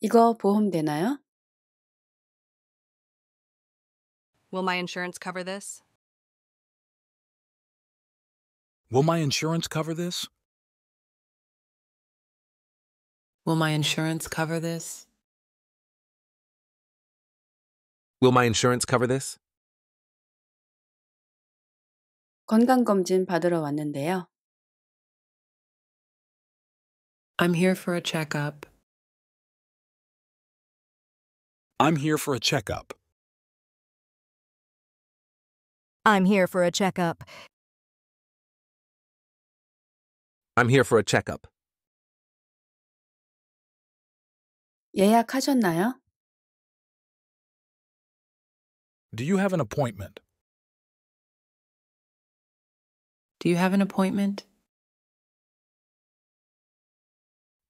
이거 보험 되나요? Will my insurance cover this? Will my insurance cover this? Will my insurance cover this? Will my insurance cover this? 건강검진 받으러 왔는데요. I'm here for a checkup. I'm here for a checkup. I'm here for a checkup. I'm here for a checkup. 예약하셨나요? Do you have an appointment? Do you have an appointment?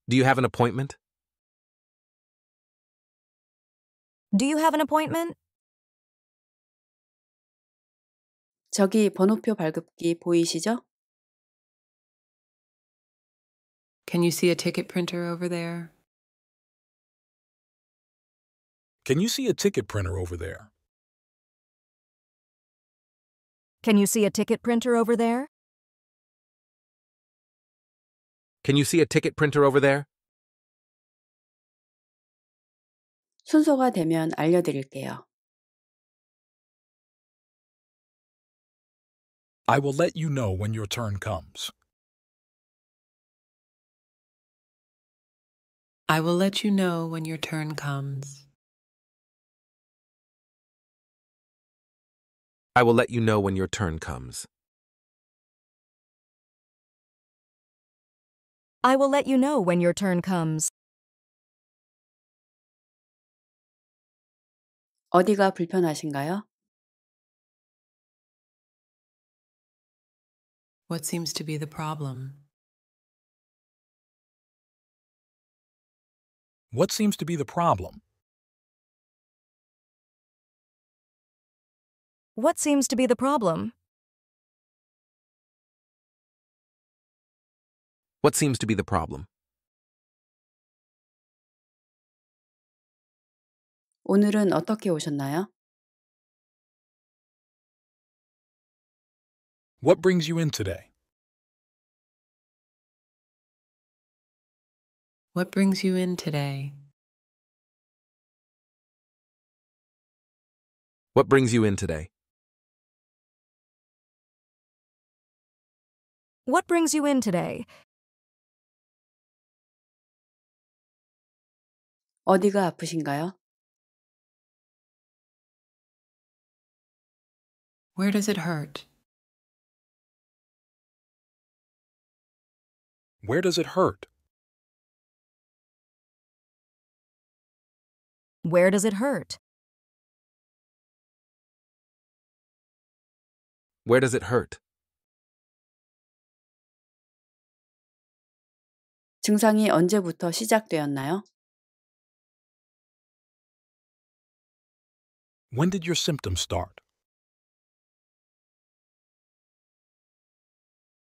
Do you have an appointment? Do you have an appointment? 저기 번호표 발급기 보이시죠? Can you see a ticket printer over there? Can you see a ticket printer over there? Can you see a ticket printer over there? Can you see a ticket printer over there? 순서가 되면 알려드릴게요. I will let you know when your turn comes. I will let you know when your turn comes. I will let you know when your turn comes. I will let you know when your turn comes. 어디가 불편하신가요? What seems to be the problem? What seems to be the problem? What seems to be the problem? What seems to be the problem? 오늘은 어떻게 오셨나요? What brings you in today? What brings you in today? What brings you in today? What brings you in today? 어디가 아프신가요? Where does it hurt? Where does it hurt? Where does it hurt? Where does it hurt? 증상이 언제부터 시작되었나요? When did your symptoms start?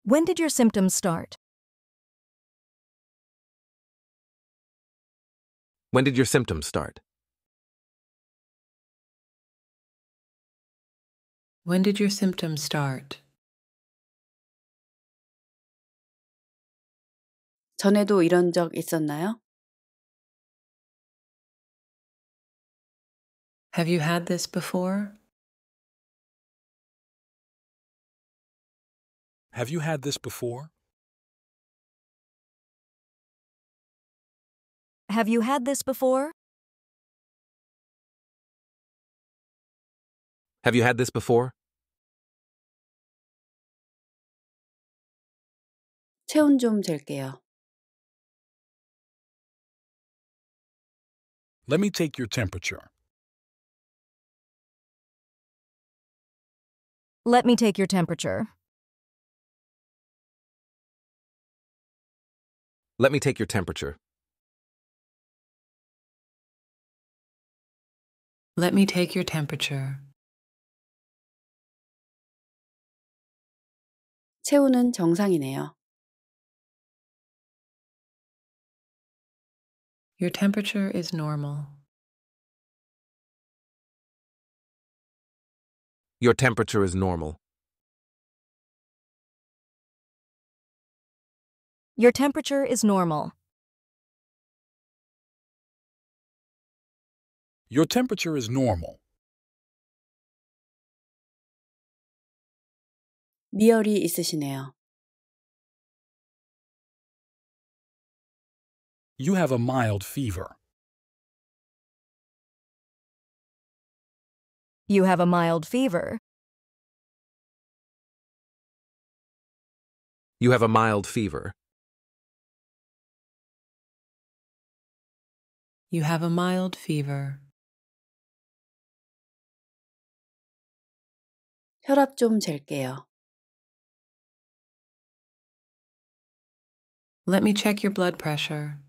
When did your symptoms start? When did your symptoms start? When did your symptoms start? 전에도 이런 적 있었나요? Have you had this before? Have you had this before? Have you had this before? Have you had this before? Let me take your temperature. Let me take your temperature. Let me take your temperature. Let me take your temperature. 체온은 정상이네요. Your temperature is normal. Your temperature is normal. Your temperature is normal. Your temperature is normal. 미열이 있으시네요. You have a mild fever. You have a mild fever. You have a mild fever. You have a mild fever. 혈압 좀 잴게요. Let me check your blood pressure.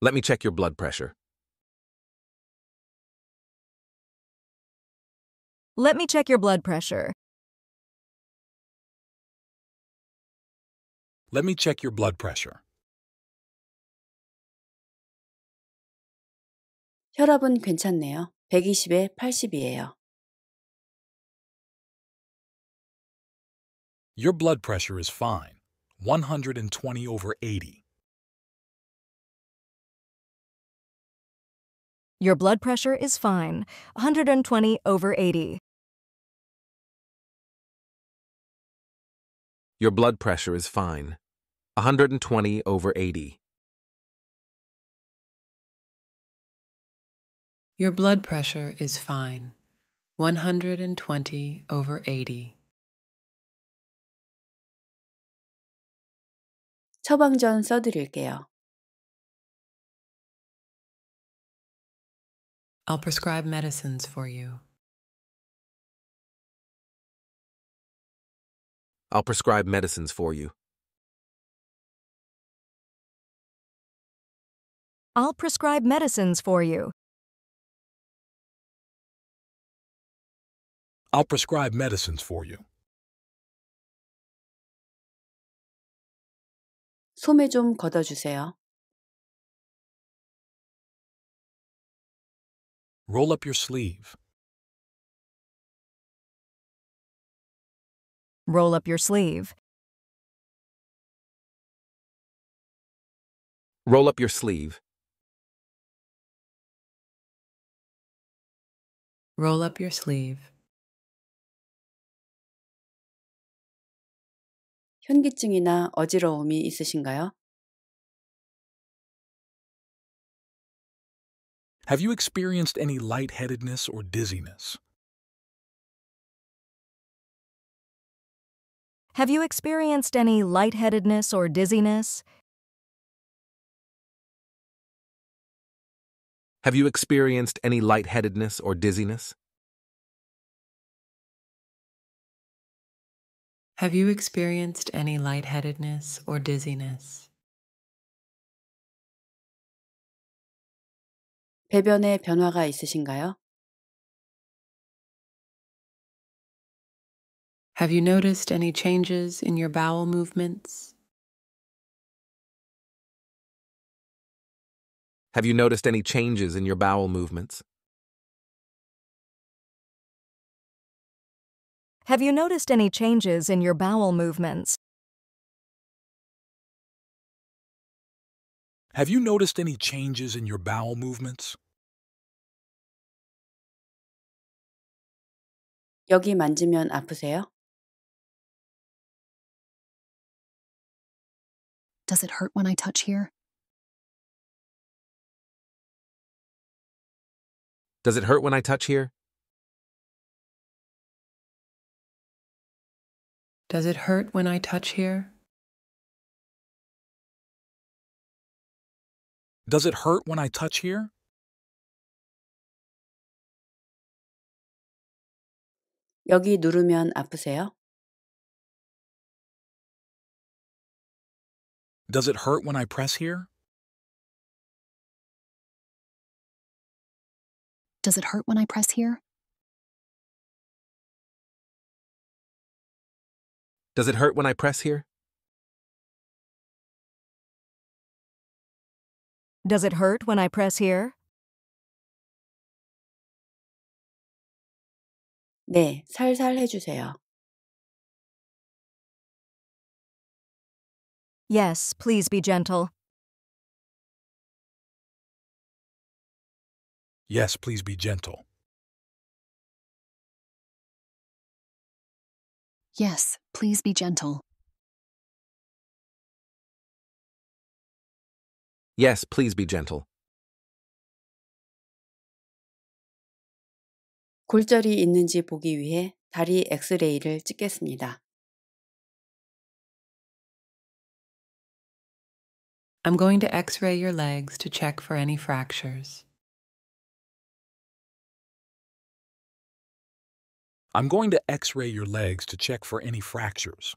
Let me check your blood pressure. Let me check your blood pressure. Let me check your blood pressure. 혈압은 괜찮네요. 120에 80이에요. Your blood pressure is fine. 120 over 80. Your blood pressure is fine. 120 over 80. Your blood pressure is fine. 120 over 80. Your blood pressure is fine, 120 over 80. 처방전 써드릴게요. I'll prescribe medicines for you. I'll prescribe medicines for you. I'll prescribe medicines for you. I'll prescribe medicines for you. 소매 좀 걷어주세요. Roll up your sleeve. Roll up your sleeve. Roll up your sleeve. roll up your sleeve. 현기증이나 어지러움이 있으신가요? Have you experienced any lightheadedness or dizziness? Have you experienced any lightheadedness or dizziness? Have you experienced any lightheadedness or dizziness? Have you experienced any lightheadedness or dizziness? 배변에 변화가 있으신가요? Have you noticed any changes in your bowel movements? Have you noticed any changes in your bowel movements? Have you noticed any changes in your bowel movements? Have you noticed any changes in your bowel movements? 여기 만지면 아프세요? Does it hurt when I touch here? Does it hurt when I touch here? Does it hurt when I touch here? Does it hurt when I touch here? 여기 누르면 아프세요? Does it hurt when I press here? Does it hurt when I press here? Does it hurt when I press here? Does it hurt when I press here? 네, 살살 해주세요. Yes, please be gentle. Yes, please be gentle. Yes, please be gentle. Yes, please be gentle. 골절이 있는지 보기 위해 다리 엑스레이를 찍겠습니다. I'm going to x-ray your legs to check for any fractures. I'm going to x-ray your legs to check for any fractures.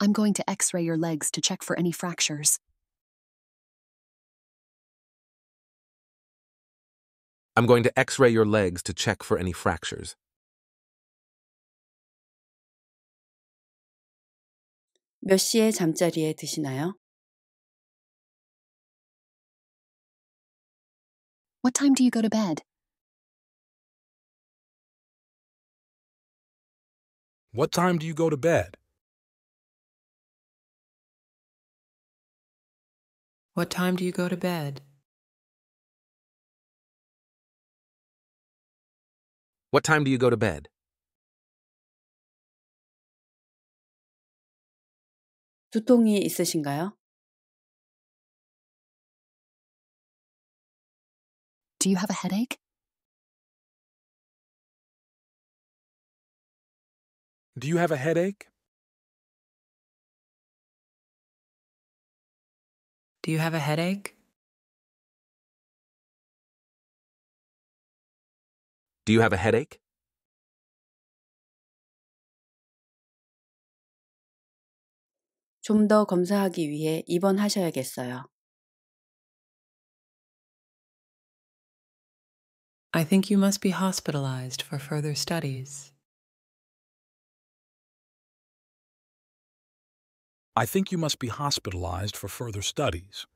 I'm going to x-ray your legs to check for any fractures. I'm going to x-ray your legs to check for any fractures. 몇 시에 잠자리에 드시나요? What time do you go to bed? What time do you go to bed? What time do you go to bed? What time do you go to bed? 두통이 있으신가요? Do you have a headache? Do you have a headache? Do you have a headache? Do you have a headache? 좀 더 검사하기 위해 입원하셔야겠어요. I think you must be hospitalized for further studies. I think you must be hospitalized for further studies.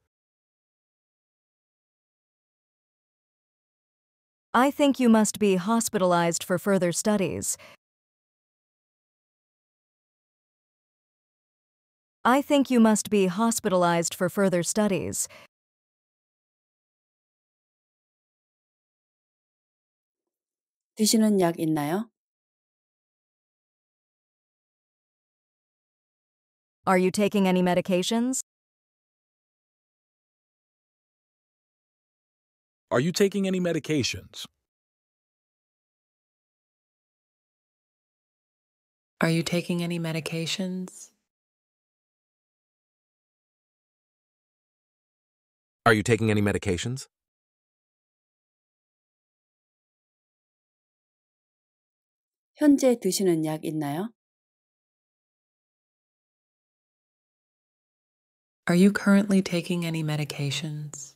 I think you must be hospitalized for further studies. I think you must be hospitalized for further studies. 드시는 약 있나요? Are you taking any medications? Are you taking any medications? Are you taking any medications? Are you taking any medications? 현재 드시는 약 있나요? Are you currently taking any medications?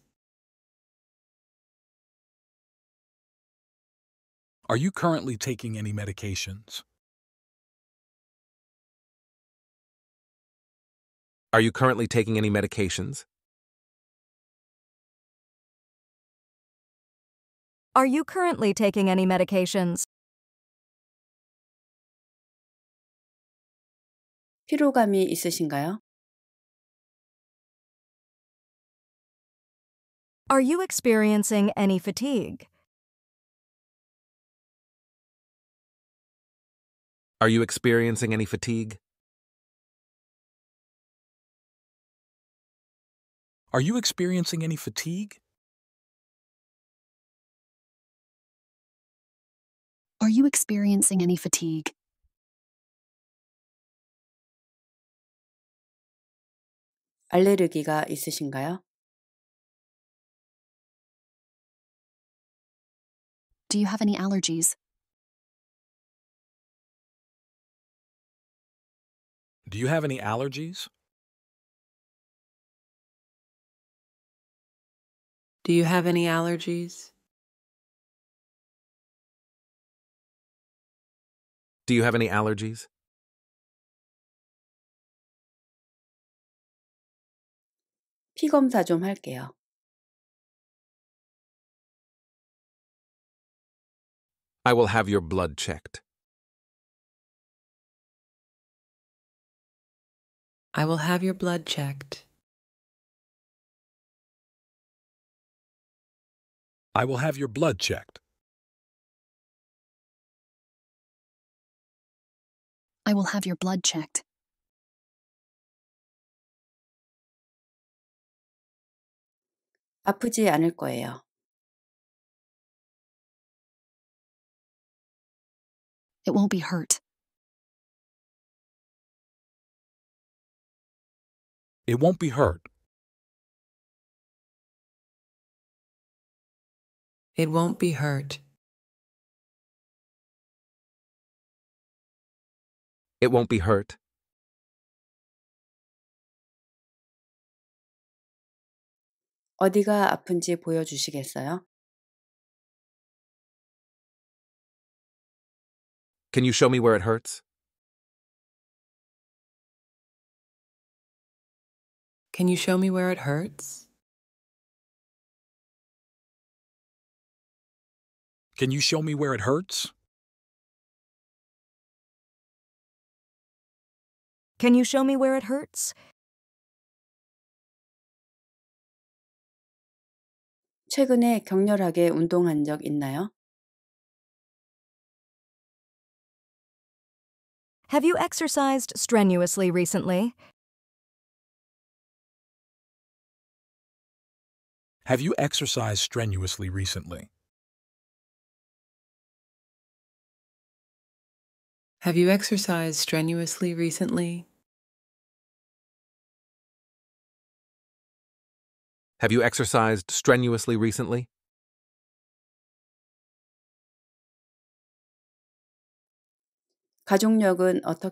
Are you currently taking any medications? Are you currently taking any medications? Are you currently taking any medications? 피로감이 있으신가요? Are you experiencing any fatigue? Are you experiencing any fatigue? Are you experiencing any fatigue? Are you experiencing any fatigue? 알레르기가 있으신가요? Do you have any allergies? Do you have any allergies? Do you have any allergies? Do you have any allergies? I will have your blood checked. I will have your blood checked. I will have your blood checked. I will have your blood checked. 아프지 않을 거예요. It won't be hurt. It won't be hurt. It won't be hurt. It won't be hurt. 어디가 아픈지 보여주시겠어요? Can you show me where it hurts? Can you show me where it hurts? Can you show me where it hurts? Can you show me where it hurts? 최근에 격렬하게 운동한 적 있나요? Have you exercised strenuously recently? Have you exercised strenuously recently? Have you exercised strenuously recently? Have you exercised strenuously recently? What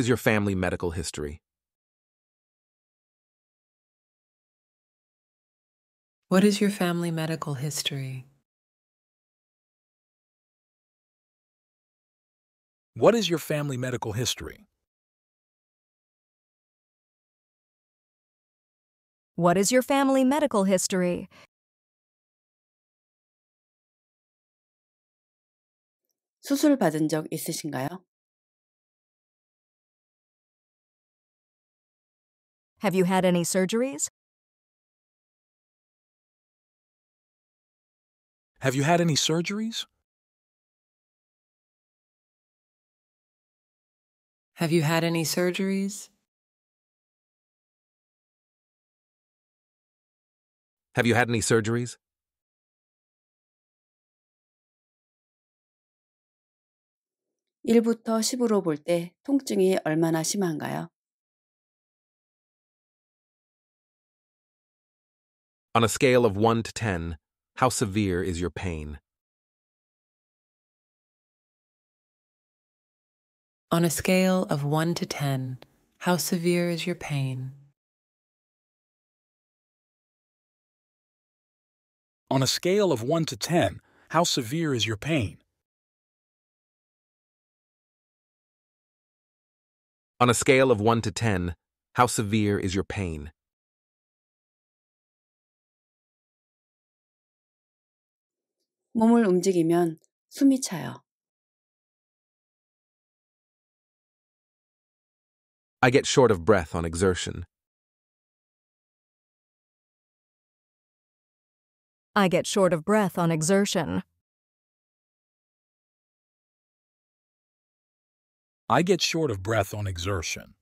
is your family medical history? What is your family medical history? What is your family medical history? What is your family medical history? Have you had any surgeries? Have you had any surgeries? Have you had any surgeries? Have you had any surgeries? On a scale of 1 to 10, how severe is your pain? On a scale of 1 to 10, how severe is your pain? On a scale of 1 to 10, how severe is your pain? On a scale of 1 to 10, how severe is your pain? I get short of breath on exertion. I get short of breath on exertion. I get short of breath on exertion.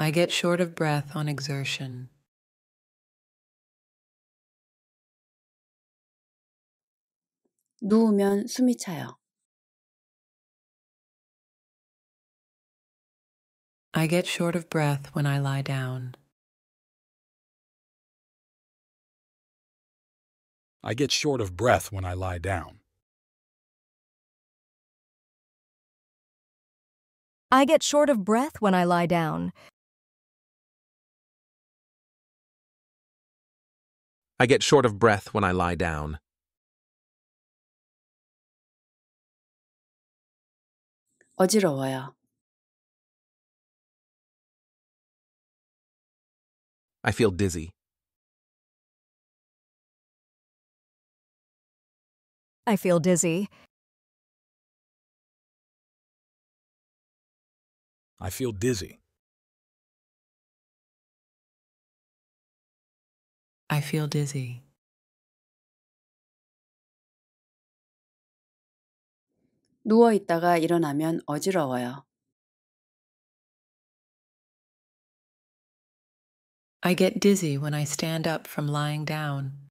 I get short of breath on exertion. 누우면 숨이 차요. I get short of breath when I lie down. I get short of breath when I lie down. I get short of breath when I lie down. I get short of breath when I lie down. 어지러워요. I feel dizzy. I feel dizzy. I feel dizzy. I feel dizzy. I get dizzy when I stand up from lying down.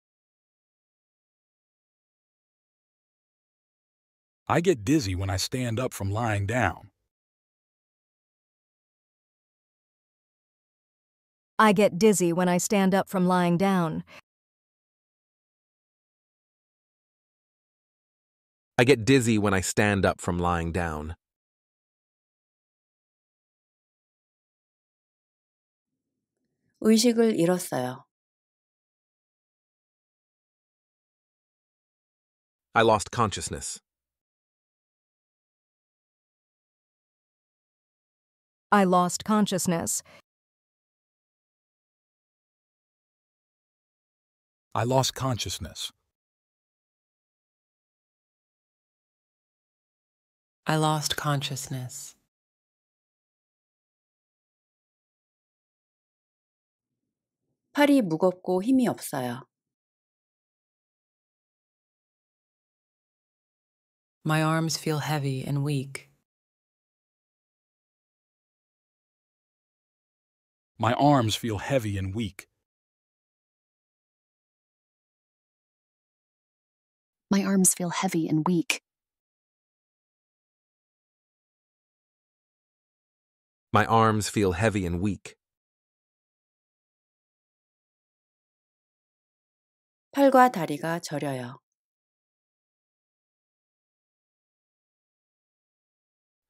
I get dizzy when I stand up from lying down. I get dizzy when I stand up from lying down. I get dizzy when I stand up from lying down. I lost consciousness. I lost consciousness. I lost consciousness. I lost consciousness. 무겁고 힘이 없어요. My arms feel heavy and weak. My arms feel heavy and weak. My arms feel heavy and weak. My arms feel heavy and weak. 팔과 다리가 저려요.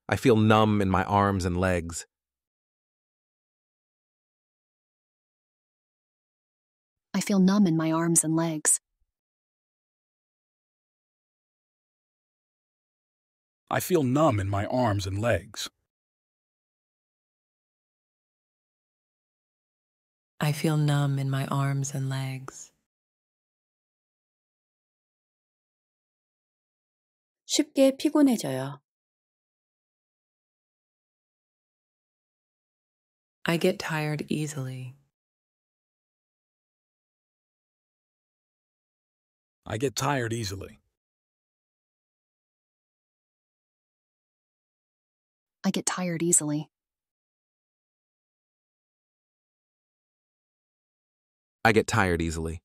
I feel numb in my arms and legs. I feel numb in my arms and legs. I feel numb in my arms and legs. I feel numb in my arms and legs. I get tired easily. I get tired easily. I get tired easily. I get tired easily.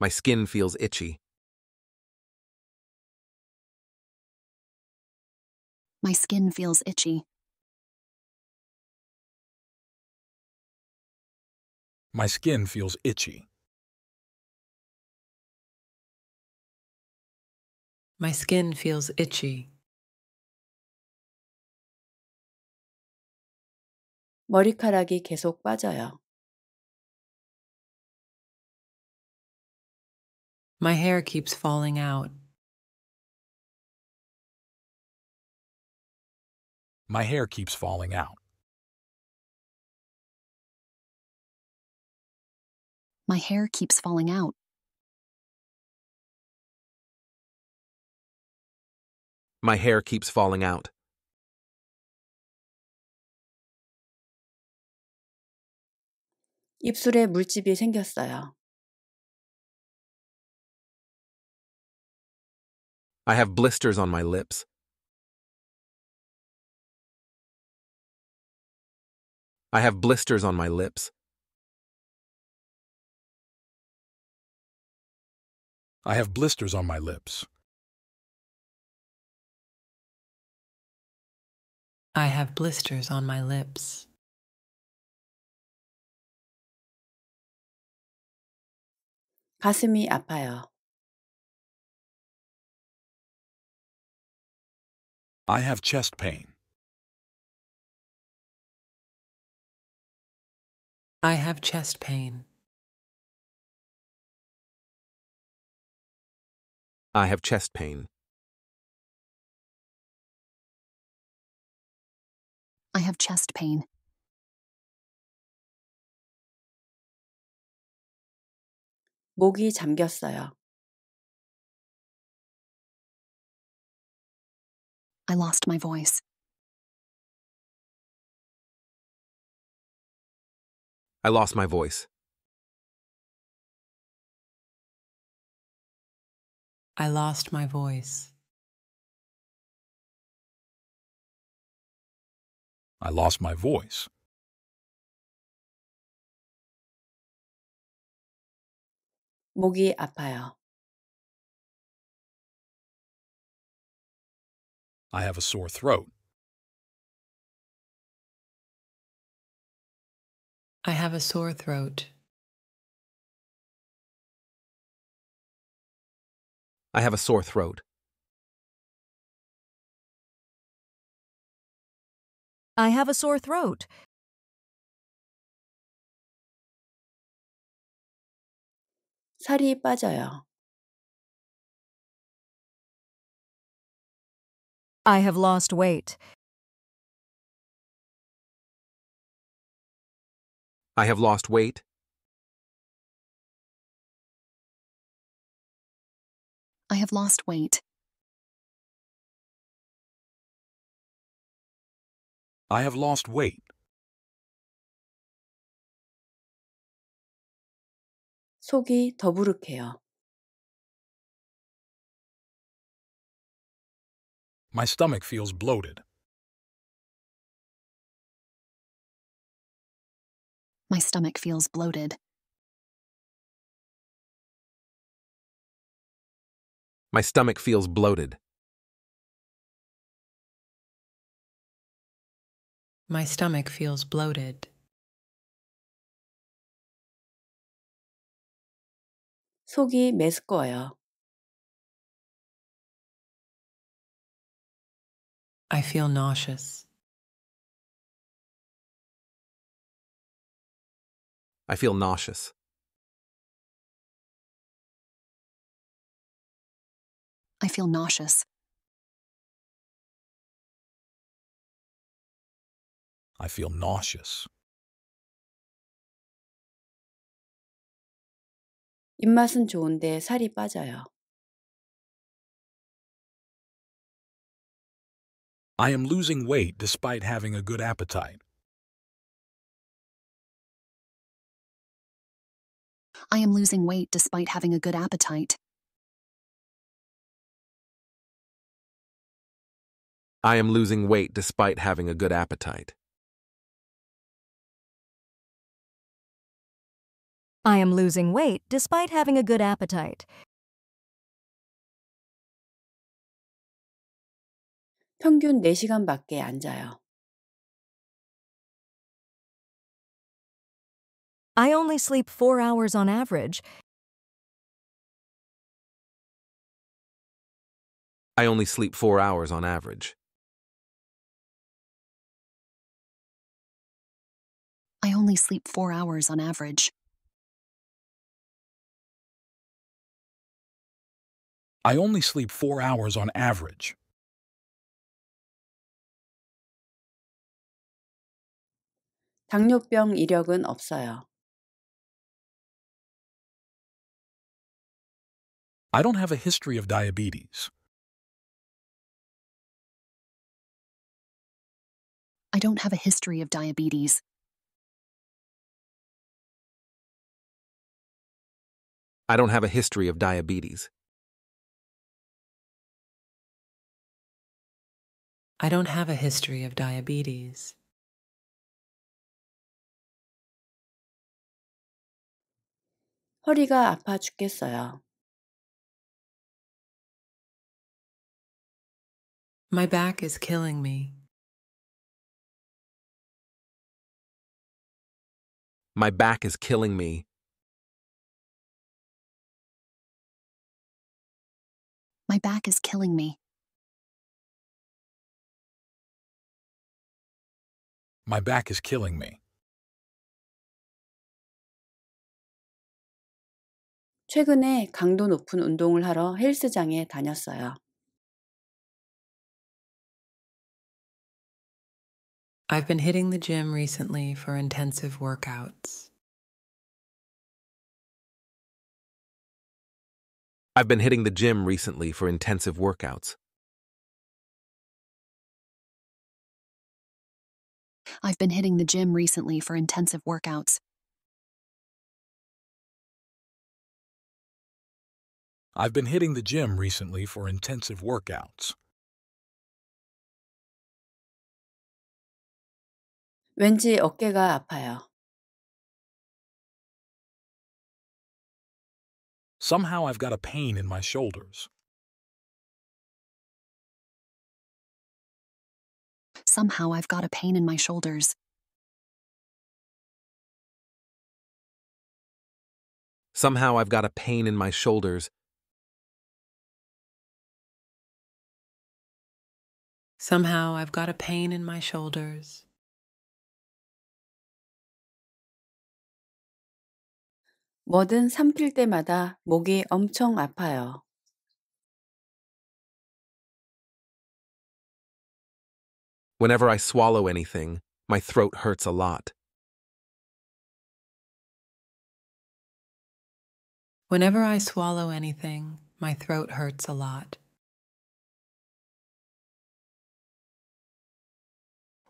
My skin feels itchy. My skin feels itchy. My skin feels itchy. My skin feels itchy. 머리카락이 계속 빠져요. My hair keeps falling out. My hair keeps falling out. My hair keeps falling out. My hair keeps falling out. 입술에 물집이 생겼어요. I have blisters on my lips. I have blisters on my lips. I have blisters on my lips. I have blisters on my lips. 가슴이 아파요. I have chest pain. I have chest pain. I have chest pain. I have chest pain. 목이 잠겼어요. I lost my voice. I lost my voice. I lost my voice. I lost my voice. 목이 아파요. I have a sore throat. I have a sore throat. I have a sore throat. I have a sore throat. 빠져요. I have lost weight. I have lost weight. I have lost weight. I have lost weight. Sogi 더부룩해요. My stomach feels bloated. My stomach feels bloated. My stomach feels bloated. My stomach feels bloated. 속이 메스꺼요. I feel nauseous. I feel nauseous. I feel nauseous. I feel nauseous. 입맛은 좋은데 살이 빠져요. I am losing weight despite having a good appetite. I am losing weight despite having a good appetite. I am losing weight despite having a good appetite. I am losing weight despite having a good appetite. 평균 안 자요. I only sleep four hours on average. I only sleep four hours on average. I only sleep four hours on average. I only sleep four hours on average. 당뇨병 이력은 없어요. I don't have a history of diabetes. I don't have a history of diabetes. I don't have a history of diabetes. I don't have a history of diabetes. 허리가 아파 죽겠어요. My back is killing me. My back is killing me. My back is killing me. My back is killing me. '최근에 강도 높은 운동을 하러 헬스장에 다녔어요. I've been hitting the gym recently for intensive workouts. I've been hitting the gym recently for intensive workouts. I've been hitting the gym recently for intensive workouts. I've been hitting the gym recently for intensive workouts. 왠지 어깨가 아파요. Somehow I've got a pain in my shoulders. Somehow I've got a pain in my shoulders. Somehow I've got a pain in my shoulders. Somehow I've got a pain in my shoulders. 뭐든 삼킬 때마다 목이 엄청 아파요. Whenever I swallow anything, my throat hurts a lot. Whenever I swallow anything, my throat hurts a lot.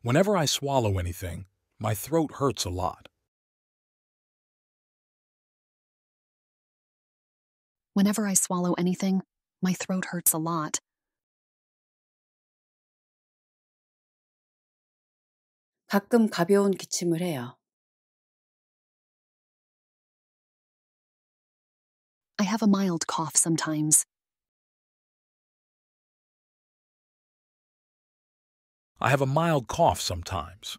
Whenever I swallow anything, my throat hurts a lot. Whenever I swallow anything, my throat hurts a lot. I have a mild cough sometimes. I have a mild cough sometimes.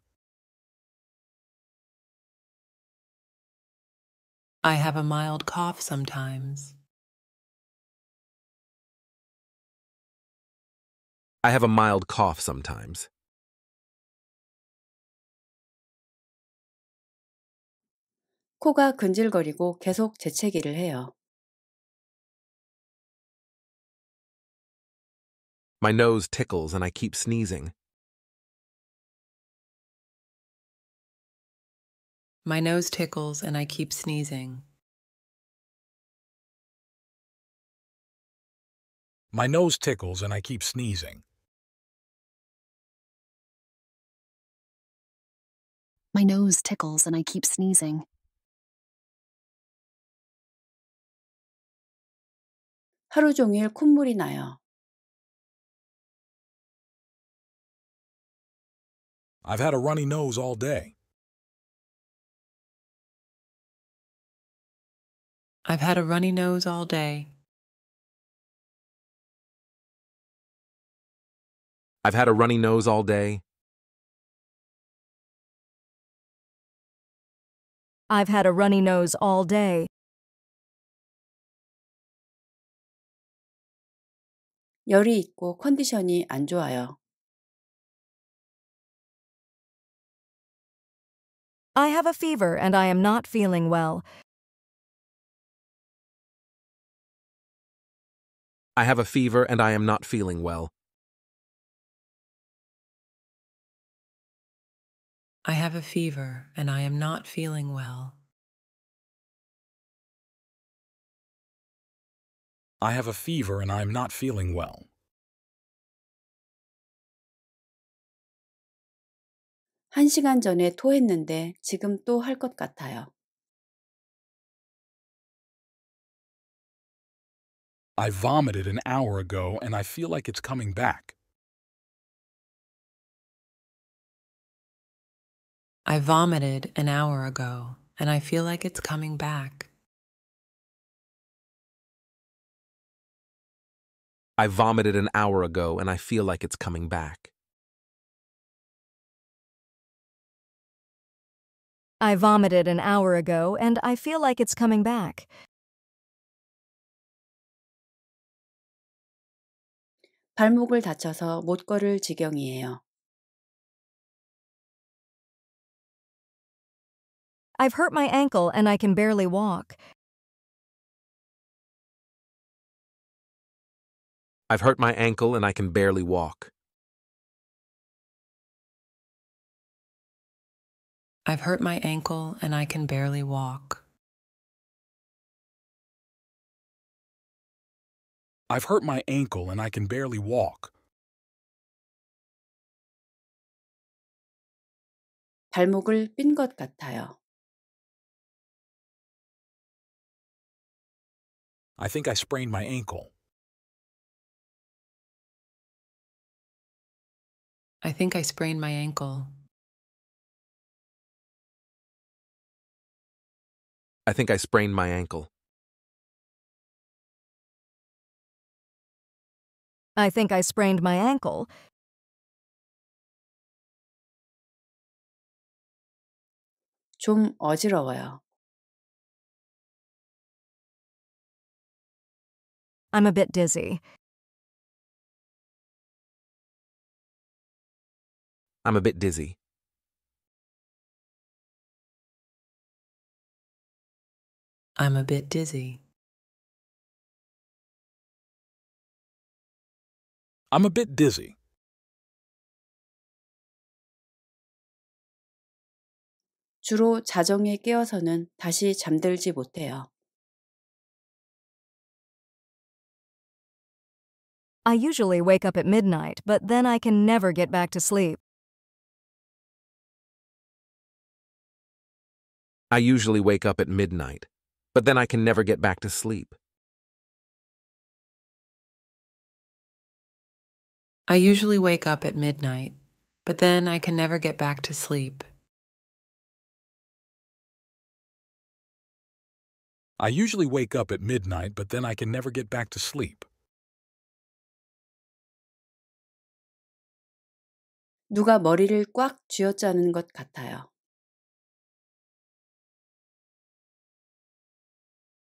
I have a mild cough sometimes. I have a mild cough sometimes. My nose tickles and I keep sneezing. My nose tickles and I keep sneezing. My nose tickles and I keep sneezing. My nose tickles and I keep sneezing. 나요. I've had a runny nose all day. I've had a runny nose all day. I've had a runny nose all day. I've had a runny nose all day. I have a fever and I am not feeling well. I have a fever and I am not feeling well. I have a fever and I am not feeling well. I have a fever and I am not feeling well. I vomited an hour ago and I feel like it's coming back. I vomited an hour ago, and I feel like it's coming back. I vomited an hour ago, and I feel like it's coming back. I vomited an hour ago, and I feel like it's coming back. I've hurt my ankle and I can barely walk. I've hurt my ankle and I can barely walk. I've hurt my ankle and I can barely walk. I've hurt my ankle and I can barely walk. 발목을 삔것 같아요. I think I sprained my ankle. I think I sprained my ankle. I think I sprained my ankle. I think I sprained my ankle. 좀 어지러워요. I'm a bit dizzy. I'm a bit dizzy. I'm a bit dizzy. I'm a bit dizzy. 주로 자정에 깨어서는 다시 잠들지 못해요. I usually wake up at midnight, but then I can never get back to sleep. I usually wake up at midnight, but then I can never get back to sleep. I usually wake up at midnight, but then I can never get back to sleep. I usually wake up at midnight, but then I can never get back to sleep. 누가 머리를 꽉 쥐어짜는 것 같아요.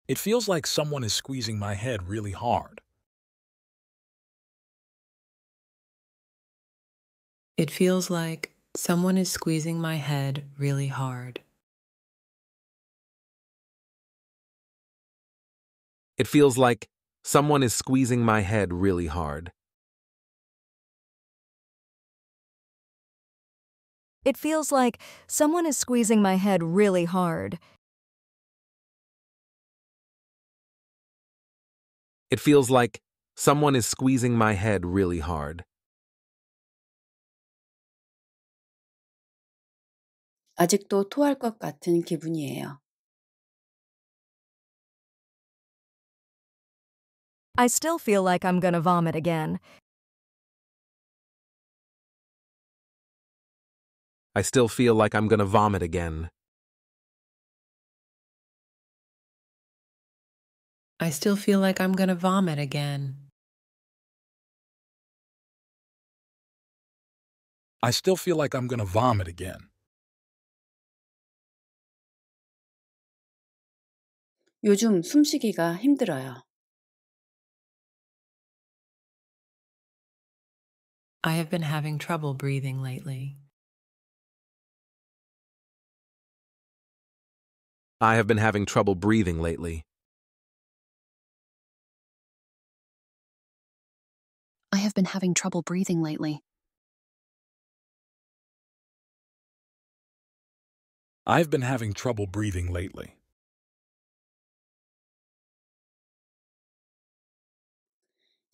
It feels like someone is squeezing my head really hard. It feels like someone is squeezing my head really hard. It feels like someone is squeezing my head really hard. It feels like someone is squeezing my head really hard. It feels like someone is squeezing my head really hard. I still feel like I'm gonna vomit again. I still feel like I'm gonna vomit again. I still feel like I'm gonna vomit again. I still feel like I'm gonna vomit again. 요즘 숨쉬기가 힘들어요. I have been having trouble breathing lately. I have been having trouble breathing lately. I have been having trouble breathing lately. I've been having trouble breathing lately.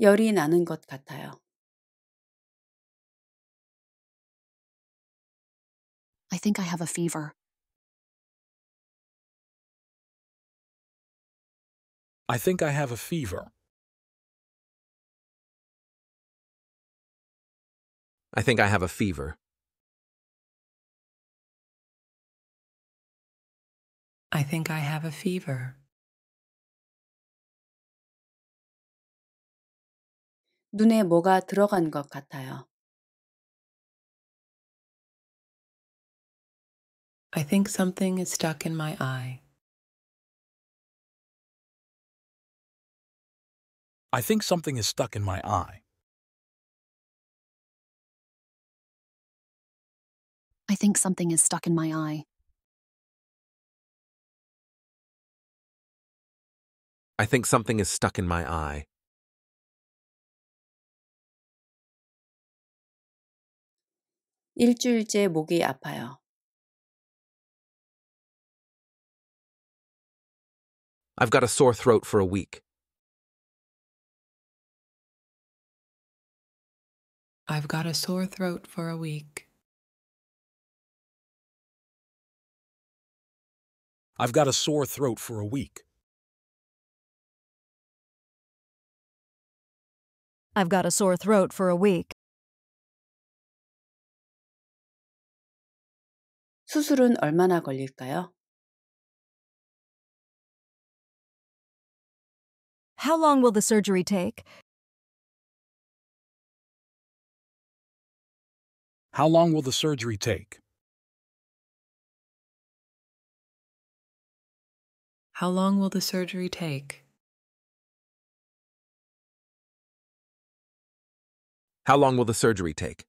열이 나는 것 같아요. I think I have a fever. I think I have a fever. I think I have a fever. I think I have a fever. I think something is stuck in my eye. I think something is stuck in my eye. I think something is stuck in my eye. I think something is stuck in my eye. 아파요. I've got a sore throat for a week. I've got a sore throat for a week. I've got a sore throat for a week. I've got a sore throat for a week. 수술은 얼마나 걸릴까요? How long will the surgery take? How long will the surgery take? How long will the surgery take? How long will the surgery take?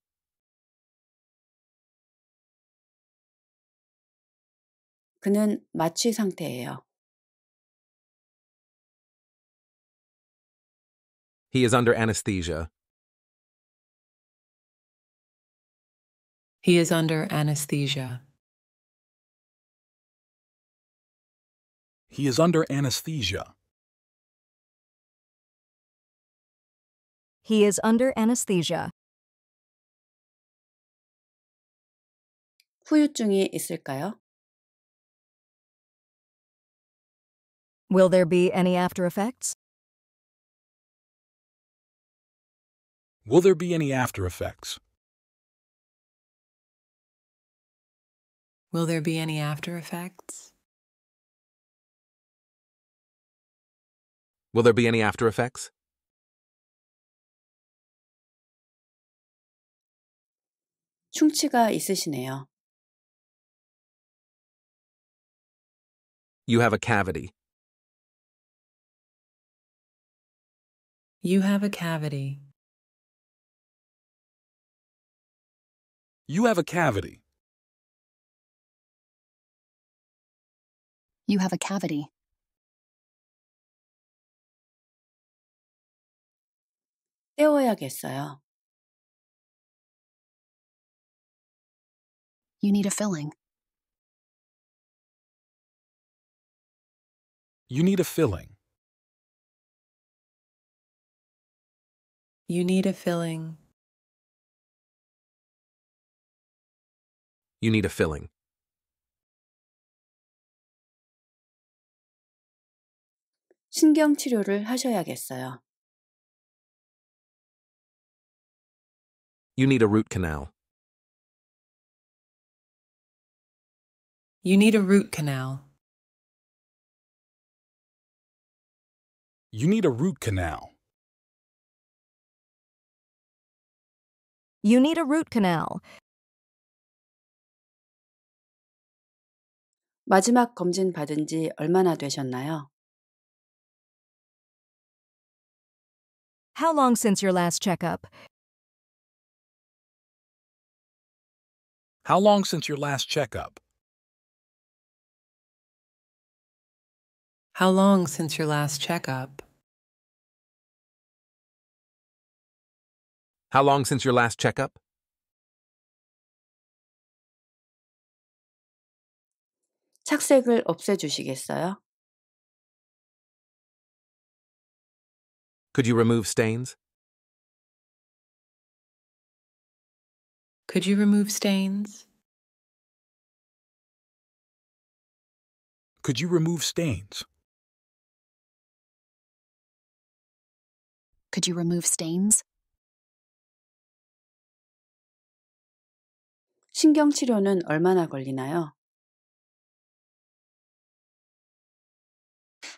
He is under anesthesia. He is under anesthesia. He is under anesthesia. He is under anesthesia. 후유증이 있을까요? Will there be any after effects? Will there be any after effects? Will there be any after effects? Will there be any after effects? You have a cavity. You have a cavity. You have a cavity. You have a cavity. You need a filling. You need a filling. You need a filling. You need a filling. 신경치료를 하셔야겠어요. You need a root canal. You need a root canal. You need a root canal. You need a root canal. 마지막 검진 받은 지 얼마나 되셨나요? How long since your last checkup? How long since your last checkup? How long since your last checkup? How long since your last checkup? 착색을 주시겠어요? Could you remove stains? Could you remove stains? Could you remove stains? Could you remove stains? 신경 치료는 얼마나 걸리나요?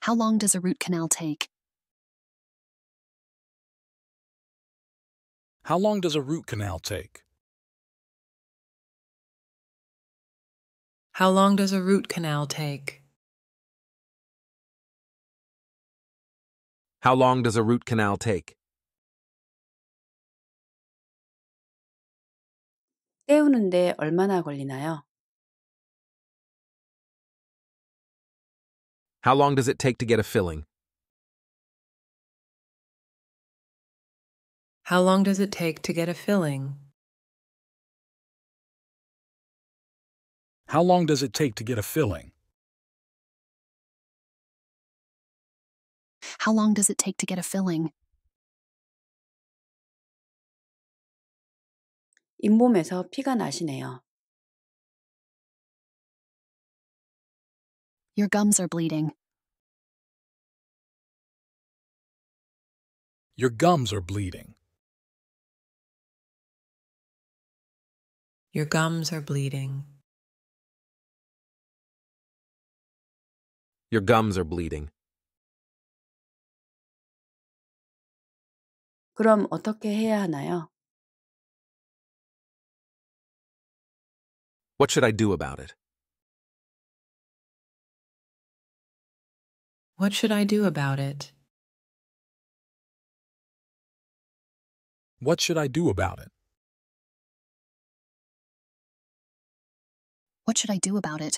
How long does a root canal take? How long does a root canal take? How long does a root canal take? How long does a root canal take? How long does it take to get a filling? How long does it take to get a filling? How long does it take to get a filling? How long does it take to get a filling? Your gums are bleeding. Your gums are bleeding. Your gums are bleeding. Your gums are bleeding. 그럼 어떻게 해야 하나요? What should I do about it? What should I do about it? What should I do about it? What should I do about it?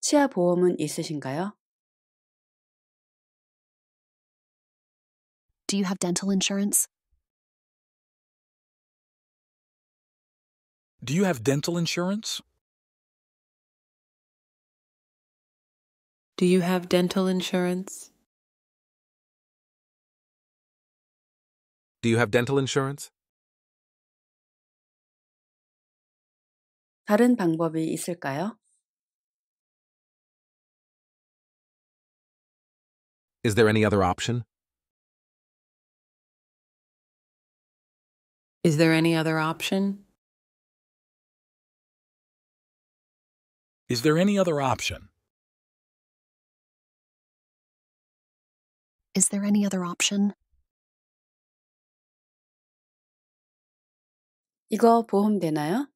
치아 보험은 있으신가요? Do you have dental insurance? Do you have dental insurance? Do you have dental insurance? Do you have dental insurance? 다른 방법이 있을까요? Is there any other option? Is there any other option? Is there any other option? Is there any other option? 이거 보험 되나요?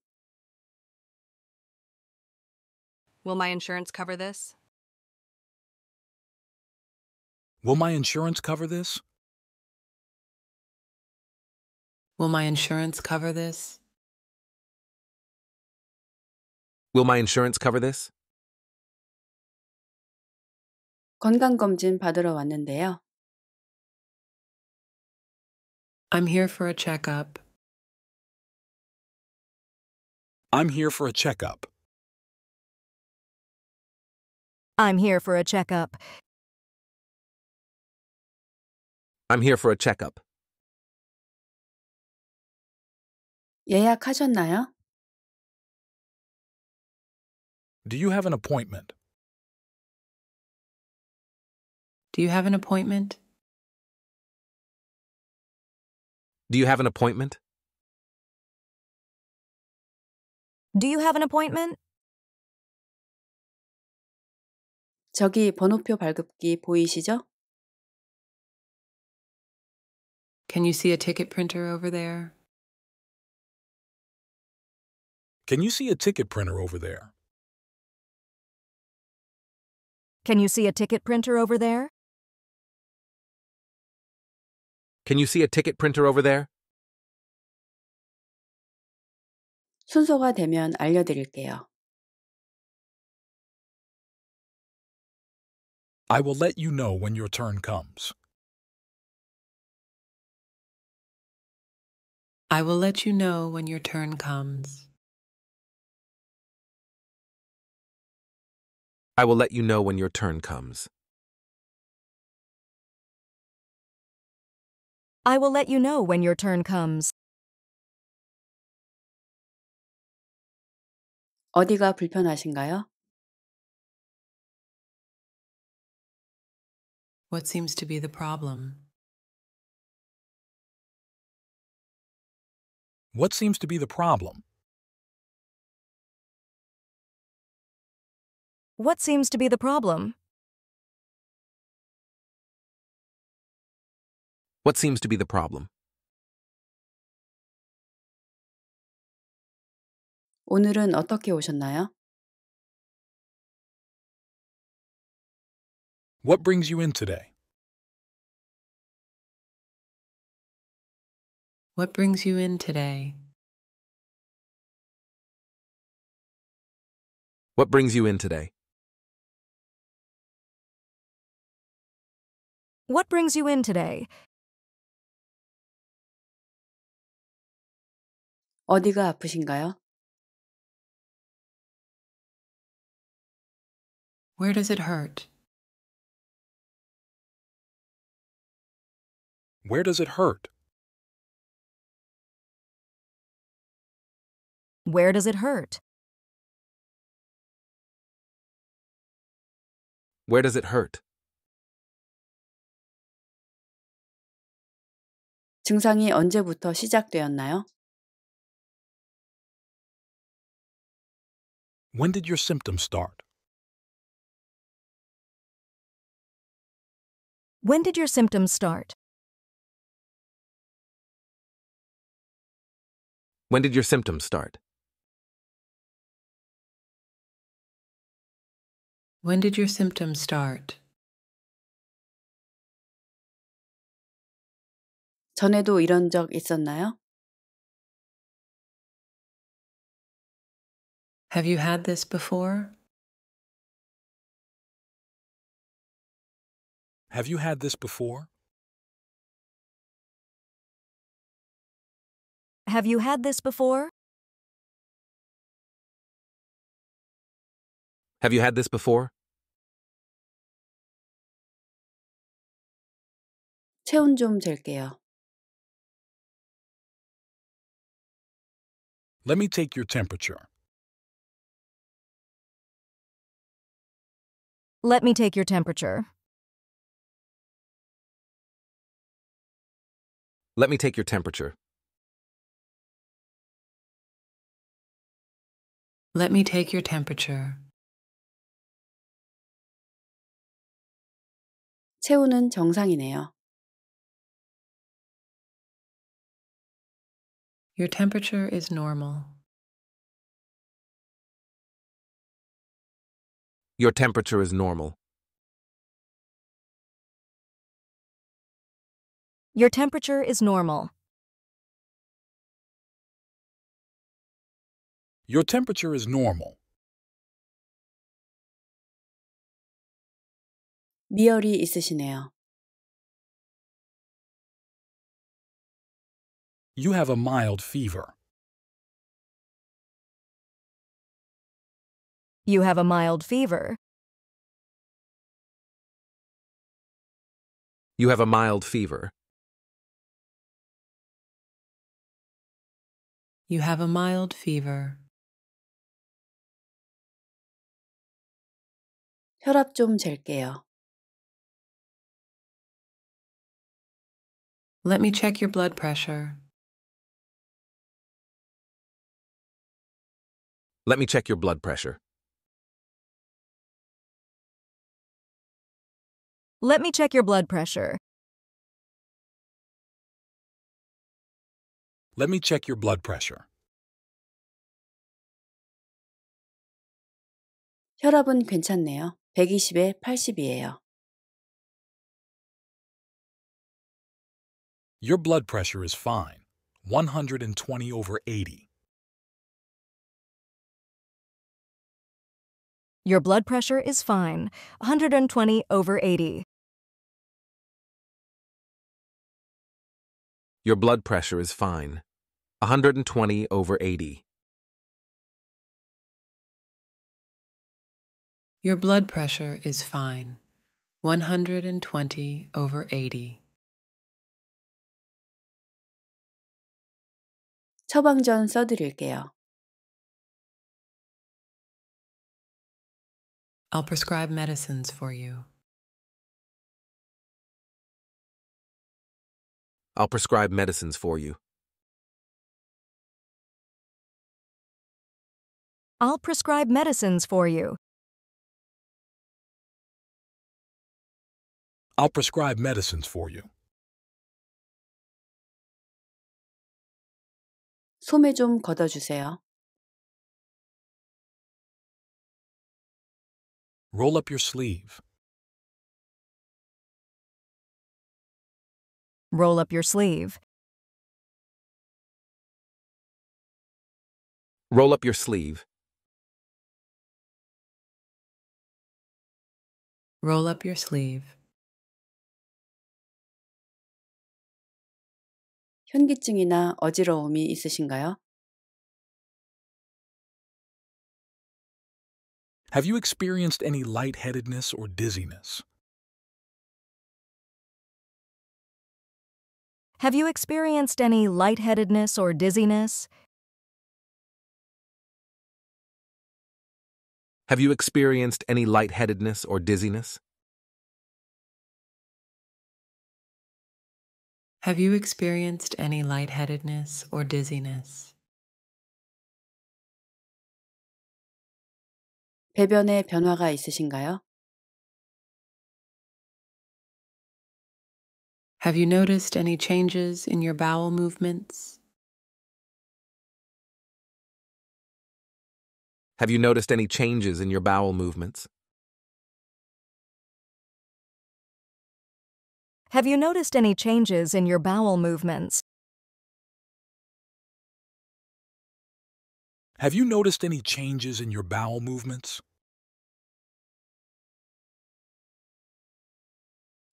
Will my insurance cover this? Will my insurance cover this? Will my insurance cover this? Will my insurance cover this? 건강검진 받으러 왔는데요. I'm here for a checkup. I'm here for a checkup. I'm here for a checkup. I'm here for a checkup. 예약하셨나요? Do you have an appointment? Do you have an appointment? Do you have an appointment? Do you have an appointment? 저기 번호표 발급기 보이시죠? Can you see a ticket printer over there? Can you see a ticket printer over there? Can you see a ticket printer over there? Can you see a ticket printer over there? 순서가 되면 알려드릴게요. I will let you know when your turn comes. I will let you know when your turn comes. I will let you know when your turn comes. I will let you know when your turn comes. 어디가 불편하신가요? What seems to be the problem? What seems to be the problem? What seems to be the problem? What seems to be the problem? 오늘은 어떻게 오셨나요? What brings you in today? What brings you in today? What brings you in today? What brings you in today? 어디가 아프신가요? Where does it hurt? Where does it hurt? Where does it hurt? Where does it hurt? 증상이 언제부터 시작되었나요? When did your symptoms start? When did your symptoms start? When did your symptoms start? When did your symptoms start? 전에도 이런 적 있었나요? Have you had this before? Have you had this before? Have you had this before? Have you had this before? Let me take your temperature. Let me take your temperature. Let me take your temperature. Let me take your temperature. 체온은 정상이네요. Your temperature is normal. Your temperature is normal. Your temperature is normal. Your temperature is normal. 미열이 있으시네요. You have a mild fever. You have a mild fever. You have a mild fever. You have a mild fever. 혈압 좀 잴게요. Let me check your blood pressure. Let me check your blood pressure. Let me check your blood pressure. Let me check your blood pressure. 혈압은 괜찮네요. 120에 80이에요. Your blood pressure is fine. 120 over 80. Your blood pressure is fine. 120 over 80. Your blood pressure is fine. 120 over 80. Your blood pressure is fine, 120 over 80. 처방전 써드릴게요. I'll prescribe medicines for you. I'll prescribe medicines for you. I'll prescribe medicines for you. I'll prescribe medicines for you. 소매 좀 걷어주세요. Roll up your sleeve. Roll up your sleeve. Roll up your sleeve. Roll up your sleeve. 현기증이나 어지러움이 있으신가요? Have you experienced any lightheadedness or dizziness? Have you experienced any lightheadedness or dizziness? Have you experienced any lightheadedness or dizziness? Have you experienced any lightheadedness or dizziness? 배변에 변화가 있으신가요? Have you noticed any changes in your bowel movements? Have you noticed any changes in your bowel movements? Have you noticed any changes in your bowel movements? Have you noticed any changes in your bowel movements?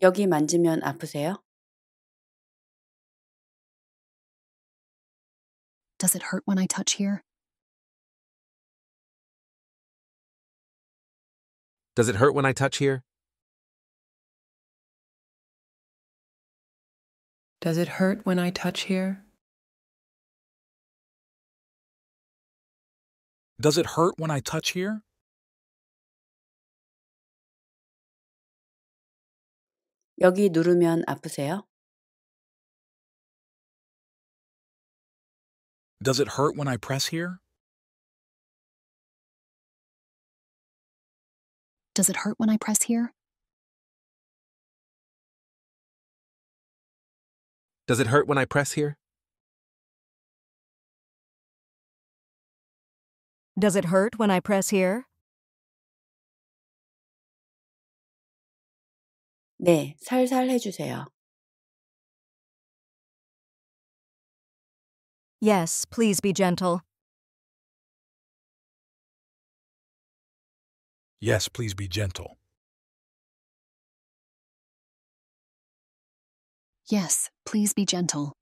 여기 만지면 아프세요? Does it hurt when I touch here? Does it hurt when I touch here? Does it hurt when I touch here? Does it hurt when I touch here? 여기 누르면 아프세요? Does it hurt when I press here? Does it hurt when I press here? Does it hurt when I press here? Does it hurt when I press here? 네, 살살 해주세요. Yes, please be gentle. Yes, please be gentle. Yes, please be gentle.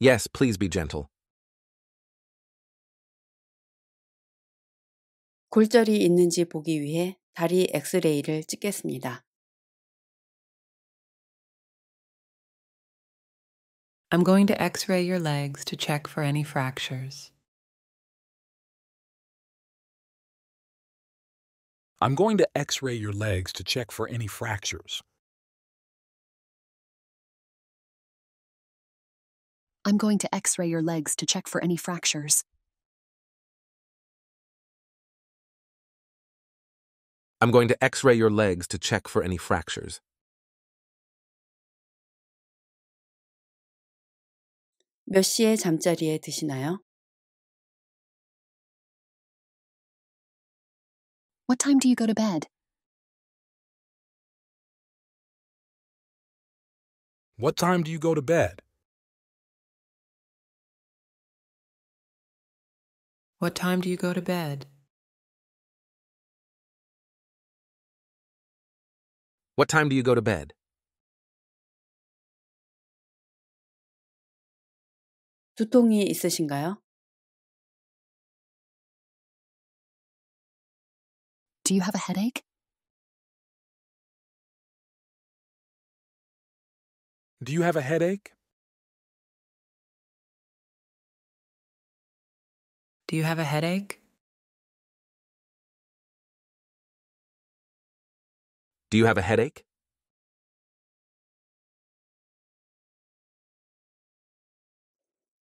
Yes, please be gentle. 골절이 있는지 보기 위해 다리 엑스레이를 찍겠습니다. I'm going to x-ray your legs to check for any fractures. I'm going to x-ray your legs to check for any fractures. I'm going to x-ray your legs to check for any fractures. I'm going to x-ray your legs to check for any fractures. 몇 시에 잠자리에 드시나요? What time do you go to bed? What time do you go to bed? What time do you go to bed? What time do you go to bed? 두통이 있으신가요? Do you have a headache? Do you have a headache? Do you have a headache? Do you have a headache?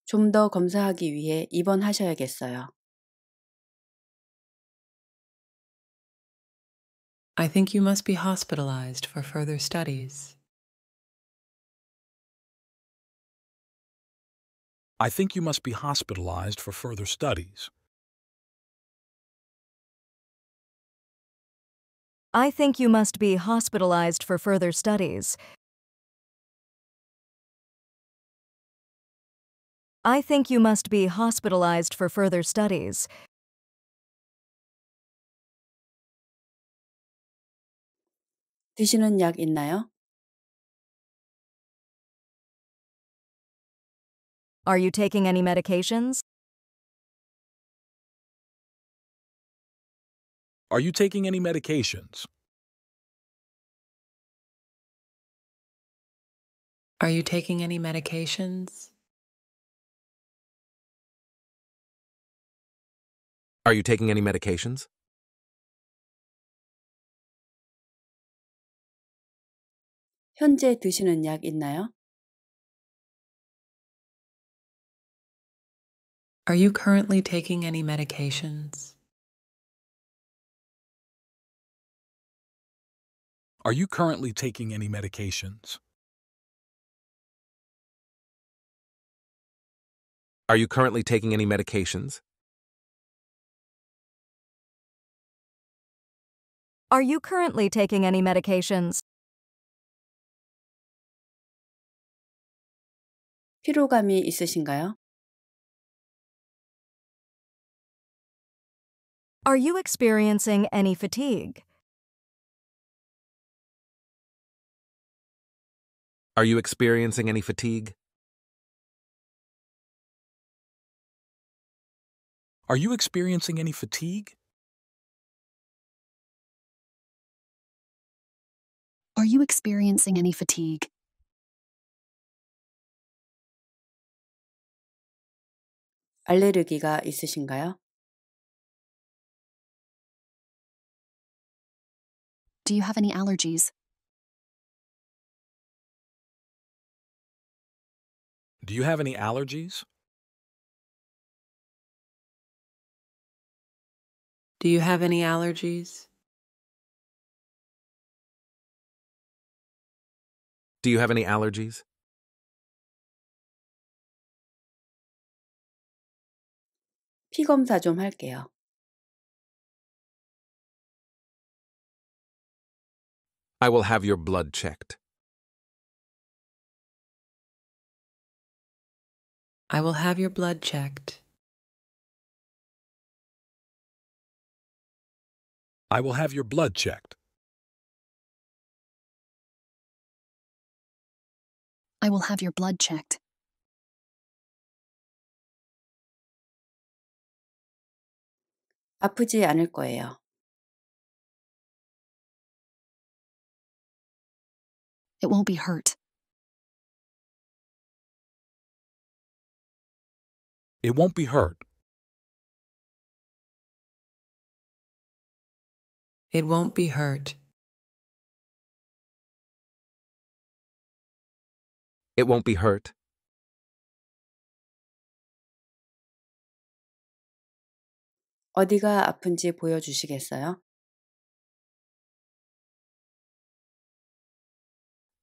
좀 더 검사하기 위해 입원하셔야겠어요. I think you must be hospitalized for further studies. I think you must be hospitalized for further studies. I think you must be hospitalized for further studies. I think you must be hospitalized for further studies. 드시는 약 있나요? Are you taking any medications? Are you taking any medications? Are you taking any medications? Are you taking any medications? 현재 드시는 약 있나요? Are you currently taking any medications? Are you currently taking any medications? Are you currently taking any medications? Are you currently taking any medications? 피로감이 있으신가요? Are you experiencing any fatigue? Are you experiencing any fatigue? Are you experiencing any fatigue? Are you experiencing any fatigue? 알레르기가 있으신가요? Do you have any allergies? Do you have any allergies? Do you have any allergies? Do you have any allergies? I will have your blood checked. I will have your blood checked. I will have your blood checked. I will have your blood checked. 아프지 않을 거예요. It won't be hurt. It won't be hurt. It won't be hurt. It won't be hurt. 어디가 아픈지 보여주시겠어요?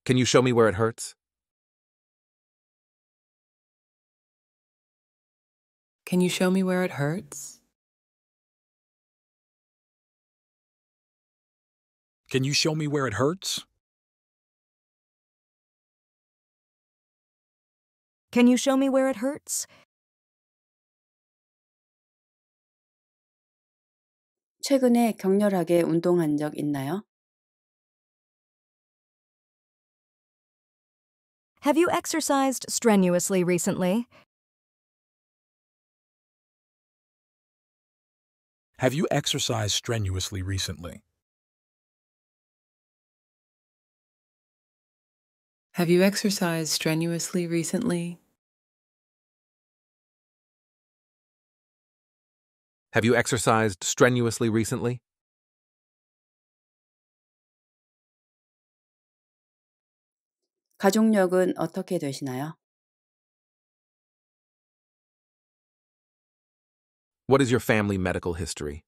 Can you show me where it hurts? Can you show me where it hurts? Can you show me where it hurts? Can you show me where it hurts? 최근에 격렬하게 운동한 적 있나요? Have you exercised strenuously recently? Have you exercised strenuously recently? Have you exercised strenuously recently? Have you exercised strenuously recently? What is your family medical history?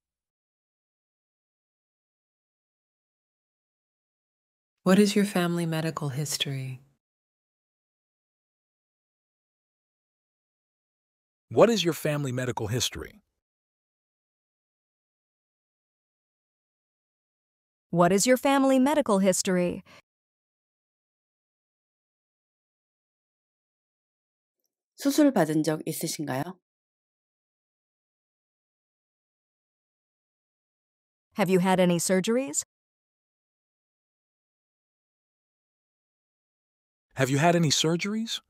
What is your family medical history? What is your family medical history? What is your family medical history? Have you had any surgeries? Have you had any surgeries?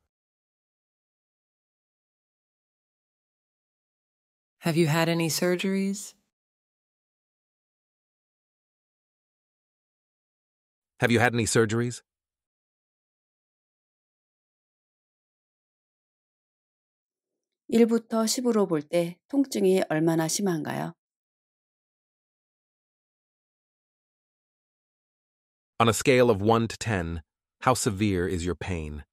Have you had any surgeries? Have you had any surgeries? On a scale of 1 to 10, how severe is your pain?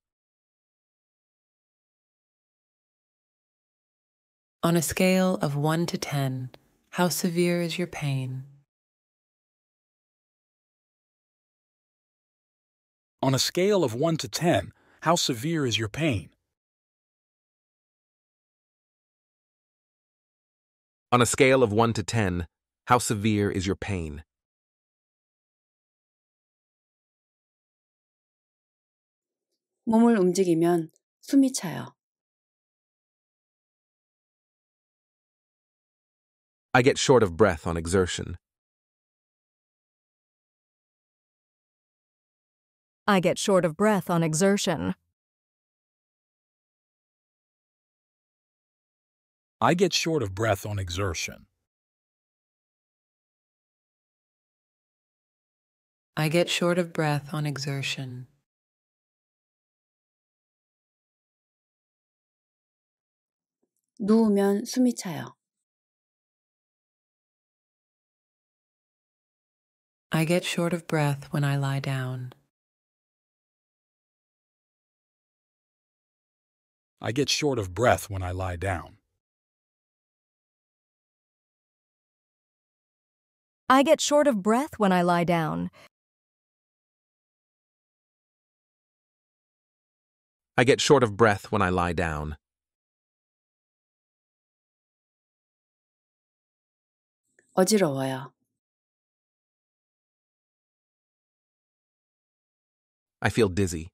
On a scale of 1 to 10, how severe is your pain? On a scale of 1 to 10, how severe is your pain? On a scale of 1 to 10, how severe is your pain? I get short of breath on exertion. I get short of breath on exertion. I get short of breath on exertion. I get short of breath on exertion. 누우면 숨이 차요. I get short of breath when I lie down. I get short of breath when I lie down. I get short of breath when I lie down. I get short of breath when I lie down. I feel dizzy.